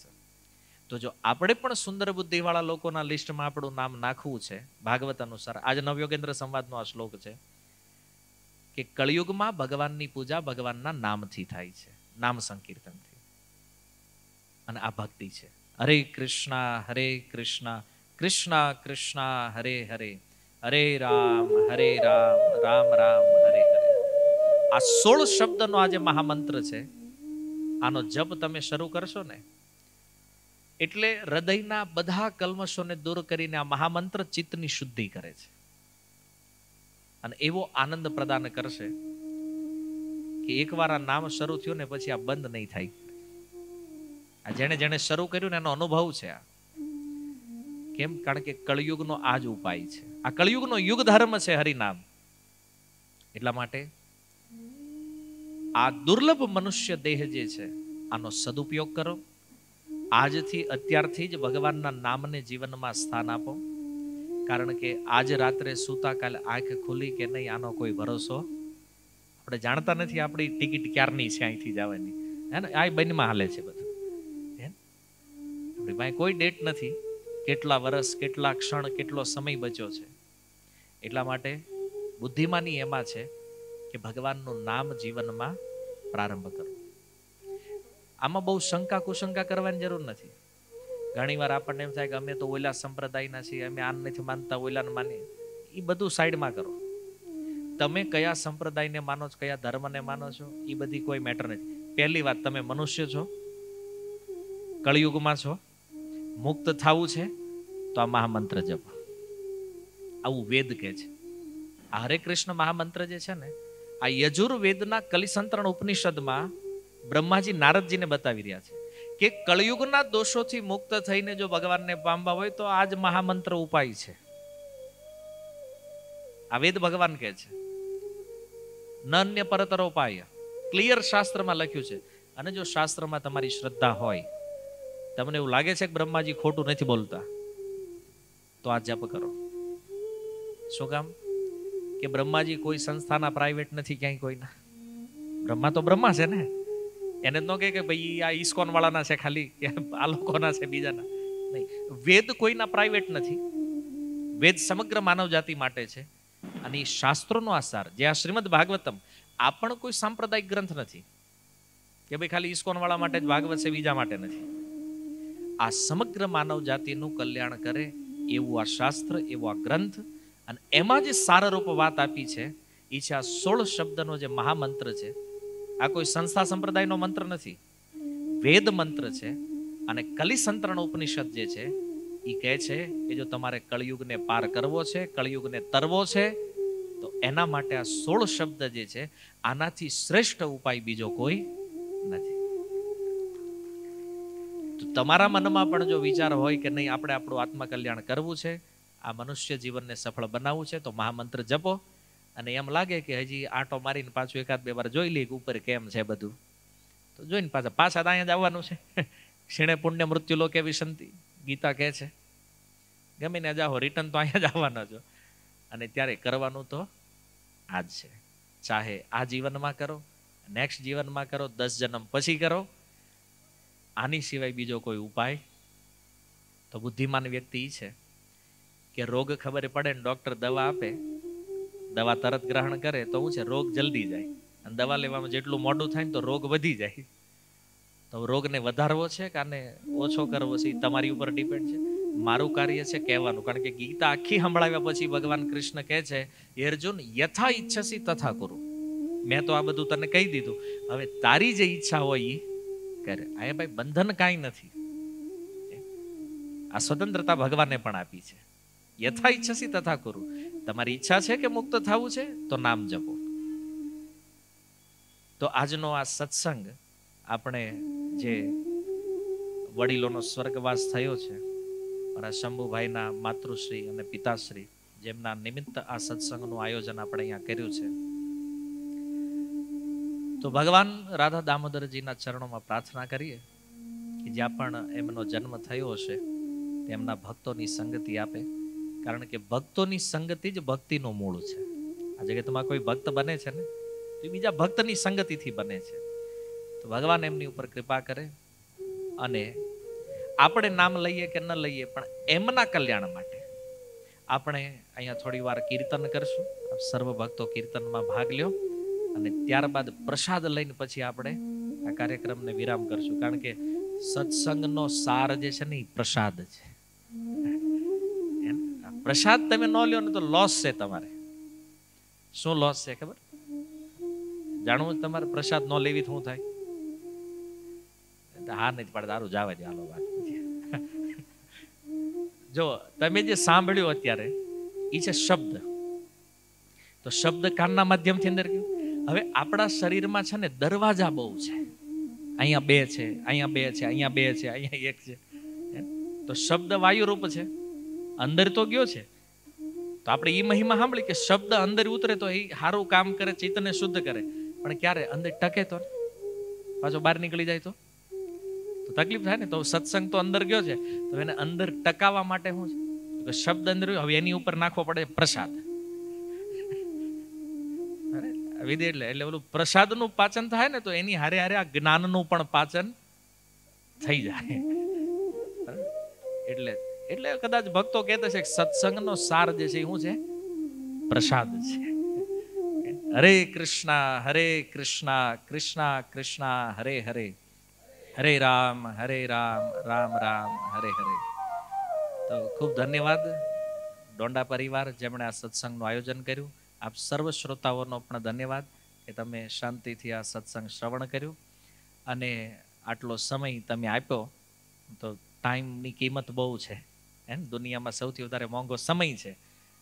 તો જો આપણે પણ સુંદર બુદ્ધિવાળા લોકોના લિસ્ટમાં આપણું નામ નાખવું છે ભાગવત અનુસાર આજ નવયોગેન્દ્ર સંવાદનો આ શ્લોક છે કે કળિયુગમાં ભગવાનની પૂજા ભગવાનના નામથી થાય છે નામ સંકીર્તનથી અને આ ભક્તિ છે હરે કૃષ્ણ હરે કૃષ્ણ કૃષ્ણ કૃષ્ણ હરે હરે હરે રામ હરે રામ રામ રામ હરે હરે આ સોળ શબ્દનો આજે મહામંત્ર છે આનો જપ તમે શરૂ કરશો ને એટલે હૃદયના બધા કલ્મશોને દૂર કરીને આ મહામંત્ર ચિત્તની શુદ્ધિ કરે છે અને એવો આનંદ પ્રદાન કરશે કે એકવાર આ નામ શરૂ થયું ને પછી આ બંધ નહીં થાય આ જેણે જેણે શરૂ કર્યું ને એનો અનુભવ છે આ કેમ કારણ કે કળયુગનો આ જ ઉપાય છે આ કળિયુગનો યુગ ધર્મ છે હરિનામ એટલા માટે આ દુર્લભ મનુષ્ય દેહ જે છે આનો સદુપયોગ કરો આજથી અત્યારથી જ ભગવાનના નામને જીવનમાં સ્થાન આપો કારણ કે આજ રાત્રે સૂતા કાલે આંખ ખુલી કે નહીં આનો કોઈ ભરોસો આપણે જાણતા નથી આપણી ટિકિટ ક્યારની છે અહીંથી જવાની હે ને આ બનમાં હાલે છે બધું હે આપણી પાસે કોઈ ડેટ નથી કેટલા વર્ષ કેટલા ક્ષણ કેટલો સમય બચ્યો છે એટલા માટે બુદ્ધિમાની એમાં છે કે ભગવાનનું નામ જીવનમાં પ્રારંભ કરો આમાં બહુ શંકા કુશંકા કરવાની જરૂર નથી ઘણીવાર આપણને એમ થાય કે અમે તો ઓલા સંપ્રદાયના છીએ અમે આને નથી માનતા ઓલાને માનીએ એ બધું સાઈડમાં કરો તમે કયા સંપ્રદાયને માનો છો કયા ધર્મને માનો છો એ બધી કોઈ મેટર નથી પહેલી વાત તમે મનુષ્ય છો કળિયુગમાં છો મુક્ત થવું છે તો આ મહામંત્ર જપ આવું વેદ કહે છે આ હરે કૃષ્ણ મહામંત્ર જે છે ને આ યજુર્વેદના કલિસંતરણ ઉપનિષદમાં બ્રહ્માજી નારદજીને બતાવી રહ્યા છે કે કળયુગના દોષોથી મુક્ત થઈને જો ભગવાનને પામવા હોય તો આ જ મહામંત્ર ઉપાય છે આ વેદ ભગવાન કહે છે નન્ય પરતર ઉપાય ક્લિયર શાસ્ત્રમાં લખ્યું છે અને જો શાસ્ત્રમાં તમારી શ્રદ્ધા હોય તમને એવું લાગે છે કે બ્રહ્માજી ખોટું નથી બોલતા તો આ જપ કરો શું કામ કે બ્રહ્માજી કોઈ સંસ્થાના પ્રાઇવેટ નથી ક્યાંય કોઈના બ્રહ્મા તો બ્રહ્મા છે ને એને જ ન કહે કે ભાઈ આ ઇસ્કોન વાળાના છે ખાલી કે આ લોકોના છે બીજાના નહીં વેદ કોઈના પ્રાઇવેટ નથી વેદ સમગ્ર માનવ જાતિ માટે છે અને શાસ્ત્રોનો આ સાર જે આ શ્રીમદ ભાગવતમ આ પણ કોઈ સાંપ્રદાયિક ગ્રંથ નથી કે ભાઈ ખાલી ઇસ્કોન વાળા માટે જ ભાગવત છે બીજા માટે નથી આ સમગ્ર માનવ જાતિનું કલ્યાણ કરે એવું આ શાસ્ત્ર એવો આ ગ્રંથ અને એમાં જે સારરૂપ વાત આપી છે એ છે આ સોળ શબ્દનો જે મહામંત્ર છે આ કોઈ સંસ્થા સંપ્રદાયનો મંત્ર નથી વેદ મંત્ર છે અને કલિસંત્રણ ઉપનિષદ જે છે એ કહે છે કે જો તમારે કળિયુગને પાર કરવો છે કળિયુગને તરવો છે તો એના માટે આ સોળ શબ્દ જે છે આનાથી શ્રેષ્ઠ ઉપાય બીજો કોઈ નથી તો તમારા મનમાં પણ જો વિચાર હોય કે નહીં આપણે આપણું આત્મકલ્યાણ કરવું છે આ મનુષ્ય જીવનને સફળ બનાવવું છે તો મહામંત્ર જપો અને એમ લાગે કે હજી આંટો મારીને પાછું એકાદ બે વાર જોઈ લે કે ઉપર કેમ છે બધું તો જોઈને પાછા પાછા તો અહીંયા જ આવવાનું છે [laughs] ક્ષીણે પુણ્ય મૃત્યુ લોકે વિસંતિ ગીતા કહે છે ગમે ને જાઓ રિટર્ન તો અહીંયા જ આવવાના છો અને ત્યારે કરવાનું તો આ જ છે ચાહે આ જીવનમાં કરો નેક્સ્ટ જીવનમાં કરો દસ જન્મ પછી કરો આની સિવાય બીજો કોઈ ઉપાય તો બુદ્ધિમાન વ્યક્તિ એ છે કે રોગ ખબર પડે ને ડૉક્ટર દવા આપે દવા તરત ગ્રહણ કરે તો શું છે રોગ જલ્દી જાય અને દવા લેવામાં જેટલું મોડું થાય ને તો રોગ વધી જાય તો રોગને વધારવો છે કે આને ઓછો કરવો છે એ તમારી ઉપર ડિપેન્ડ છે મારું કાર્ય છે કહેવાનું કારણ કે ગીતા આખી સંભળાવ્યા પછી ભગવાન કૃષ્ણ કહે છે અર્જુન યથા ઈચ્છસી તથા કરું મેં તો આ બધું તને કહી દીધું હવે તારી જે ઈચ્છા હોય એ કરે આ ભાઈ બંધન કાંઈ નથી આ સ્વતંત્રતા ભગવાને પણ આપી છે યથા ઈચ્છસી તથા કરું તમારી ઈચ્છા છે કે મુક્ત થવું છે તો નામ જપો તો આજનો આ સત્સંગ આપણે જે વડીલોનો સ્વર્ગવાસ થયો છે મારા શંભુભાઈના માતૃશ્રી અને પિતાશ્રી જેમના નિમિત્ત આ સત્સંગનું આયોજન આપણે અહીંયા કર્યું છે તો ભગવાન રાધા દામોદરજીના ચરણોમાં પ્રાર્થના કરીએ કે જ્યાં પણ એમનો જન્મ થયો હશે તેમના ભક્તોની સંગતિ આપે કારણ કે ભક્તોની સંગતિ જ ભક્તિનો મૂળ છે આ જગતમાં કોઈ ભક્ત બને છે ને તો એ બીજા ભક્તની સંગતિથી બને છે તો ભગવાન એમની ઉપર કૃપા કરે અને આપણે નામ લઈએ કે ન લઈએ પણ એમના કલ્યાણ માટે આપણે અહીંયા થોડી વાર કીર્તન કરશું સર્વ ભક્તો કીર્તનમાં ભાગ લ્યો અને ત્યારબાદ પ્રસાદ લઈને પછી આપણે આ કાર્યક્રમને વિરામ કરશું કારણ કે સત્સંગનો સાર જે છે ને એ પ્રસાદ છે પ્રસાદ તમે ન લ્યો ને તો લોસ છે તમારે શું લોસ છે ખબર જાણવું તમારે પ્રસાદ ન લેવી શું થાય હા નથી પડે દારૂ જાવે જ હાલો વાત જો તમે જે સાંભળ્યું અત્યારે એ છે શબ્દ તો શબ્દ કાનના માધ્યમથી અંદર ગયું હવે આપણા શરીરમાં છે ને દરવાજા બહુ છે અહીંયા બે છે અહીંયા બે છે અહીંયા બે છે અહીંયા એક છે તો શબ્દ વાયુરૂપ છે અંદર તો ગયો છે તો આપણે એ મહિમા સાંભળી કે શબ્દ અંદર ઉતરે તો એ સારું કામ કરે ચિત્તને શુદ્ધ કરે પણ ક્યારે અંદર ટકે તો પાછો બહાર નીકળી જાય તો તકલીફ થાય ને તો સત્સંગ તો અંદર ગયો છે તો એને અંદર ટકાવવા માટે હું છે શબ્દ અંદર હવે એની ઉપર નાખવો પડે પ્રસાદ વિધિ એટલે એટલે ઓલું પ્રસાદનું પાચન થાય ને તો એની હારે હારે આ જ્ઞાનનું પણ પાચન થઈ જાય એટલે એટલે કદાચ ભક્તો કહેતા છે કે સત્સંગનો સાર જે છે શું છે પ્રસાદ છે હરે કૃષ્ણ હરે કૃષ્ણ કૃષ્ણ કૃષ્ણા હરે હરે હરે રામ હરે રામ રામ રામ હરે હરે તો ખૂબ ધન્યવાદ ડોંડા પરિવાર જેમણે આ સત્સંગનું આયોજન કર્યું આપ સર્વ શ્રોતાઓનો પણ ધન્યવાદ કે તમે શાંતિથી આ સત્સંગ શ્રવણ કર્યું અને આટલો સમય તમે આપ્યો તો ટાઈમની કિંમત બહુ છે હે દુનિયામાં સૌથી વધારે મોંઘો સમય છે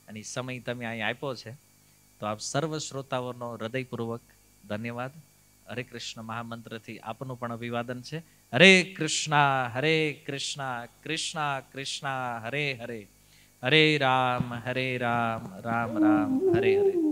અને સમય તમે અહીં આપ્યો છે તો આપ સર્વ શ્રોતાઓનો હૃદયપૂર્વક ધન્યવાદ હરે કૃષ્ણ મહામંત્રથી આપનું પણ અભિવાદન છે હરે કૃષ્ણ હરે કૃષ્ણ કૃષ્ણ કૃષ્ણ હરે હરે હરે રામ હરે રામ રામ રામ હરે હરે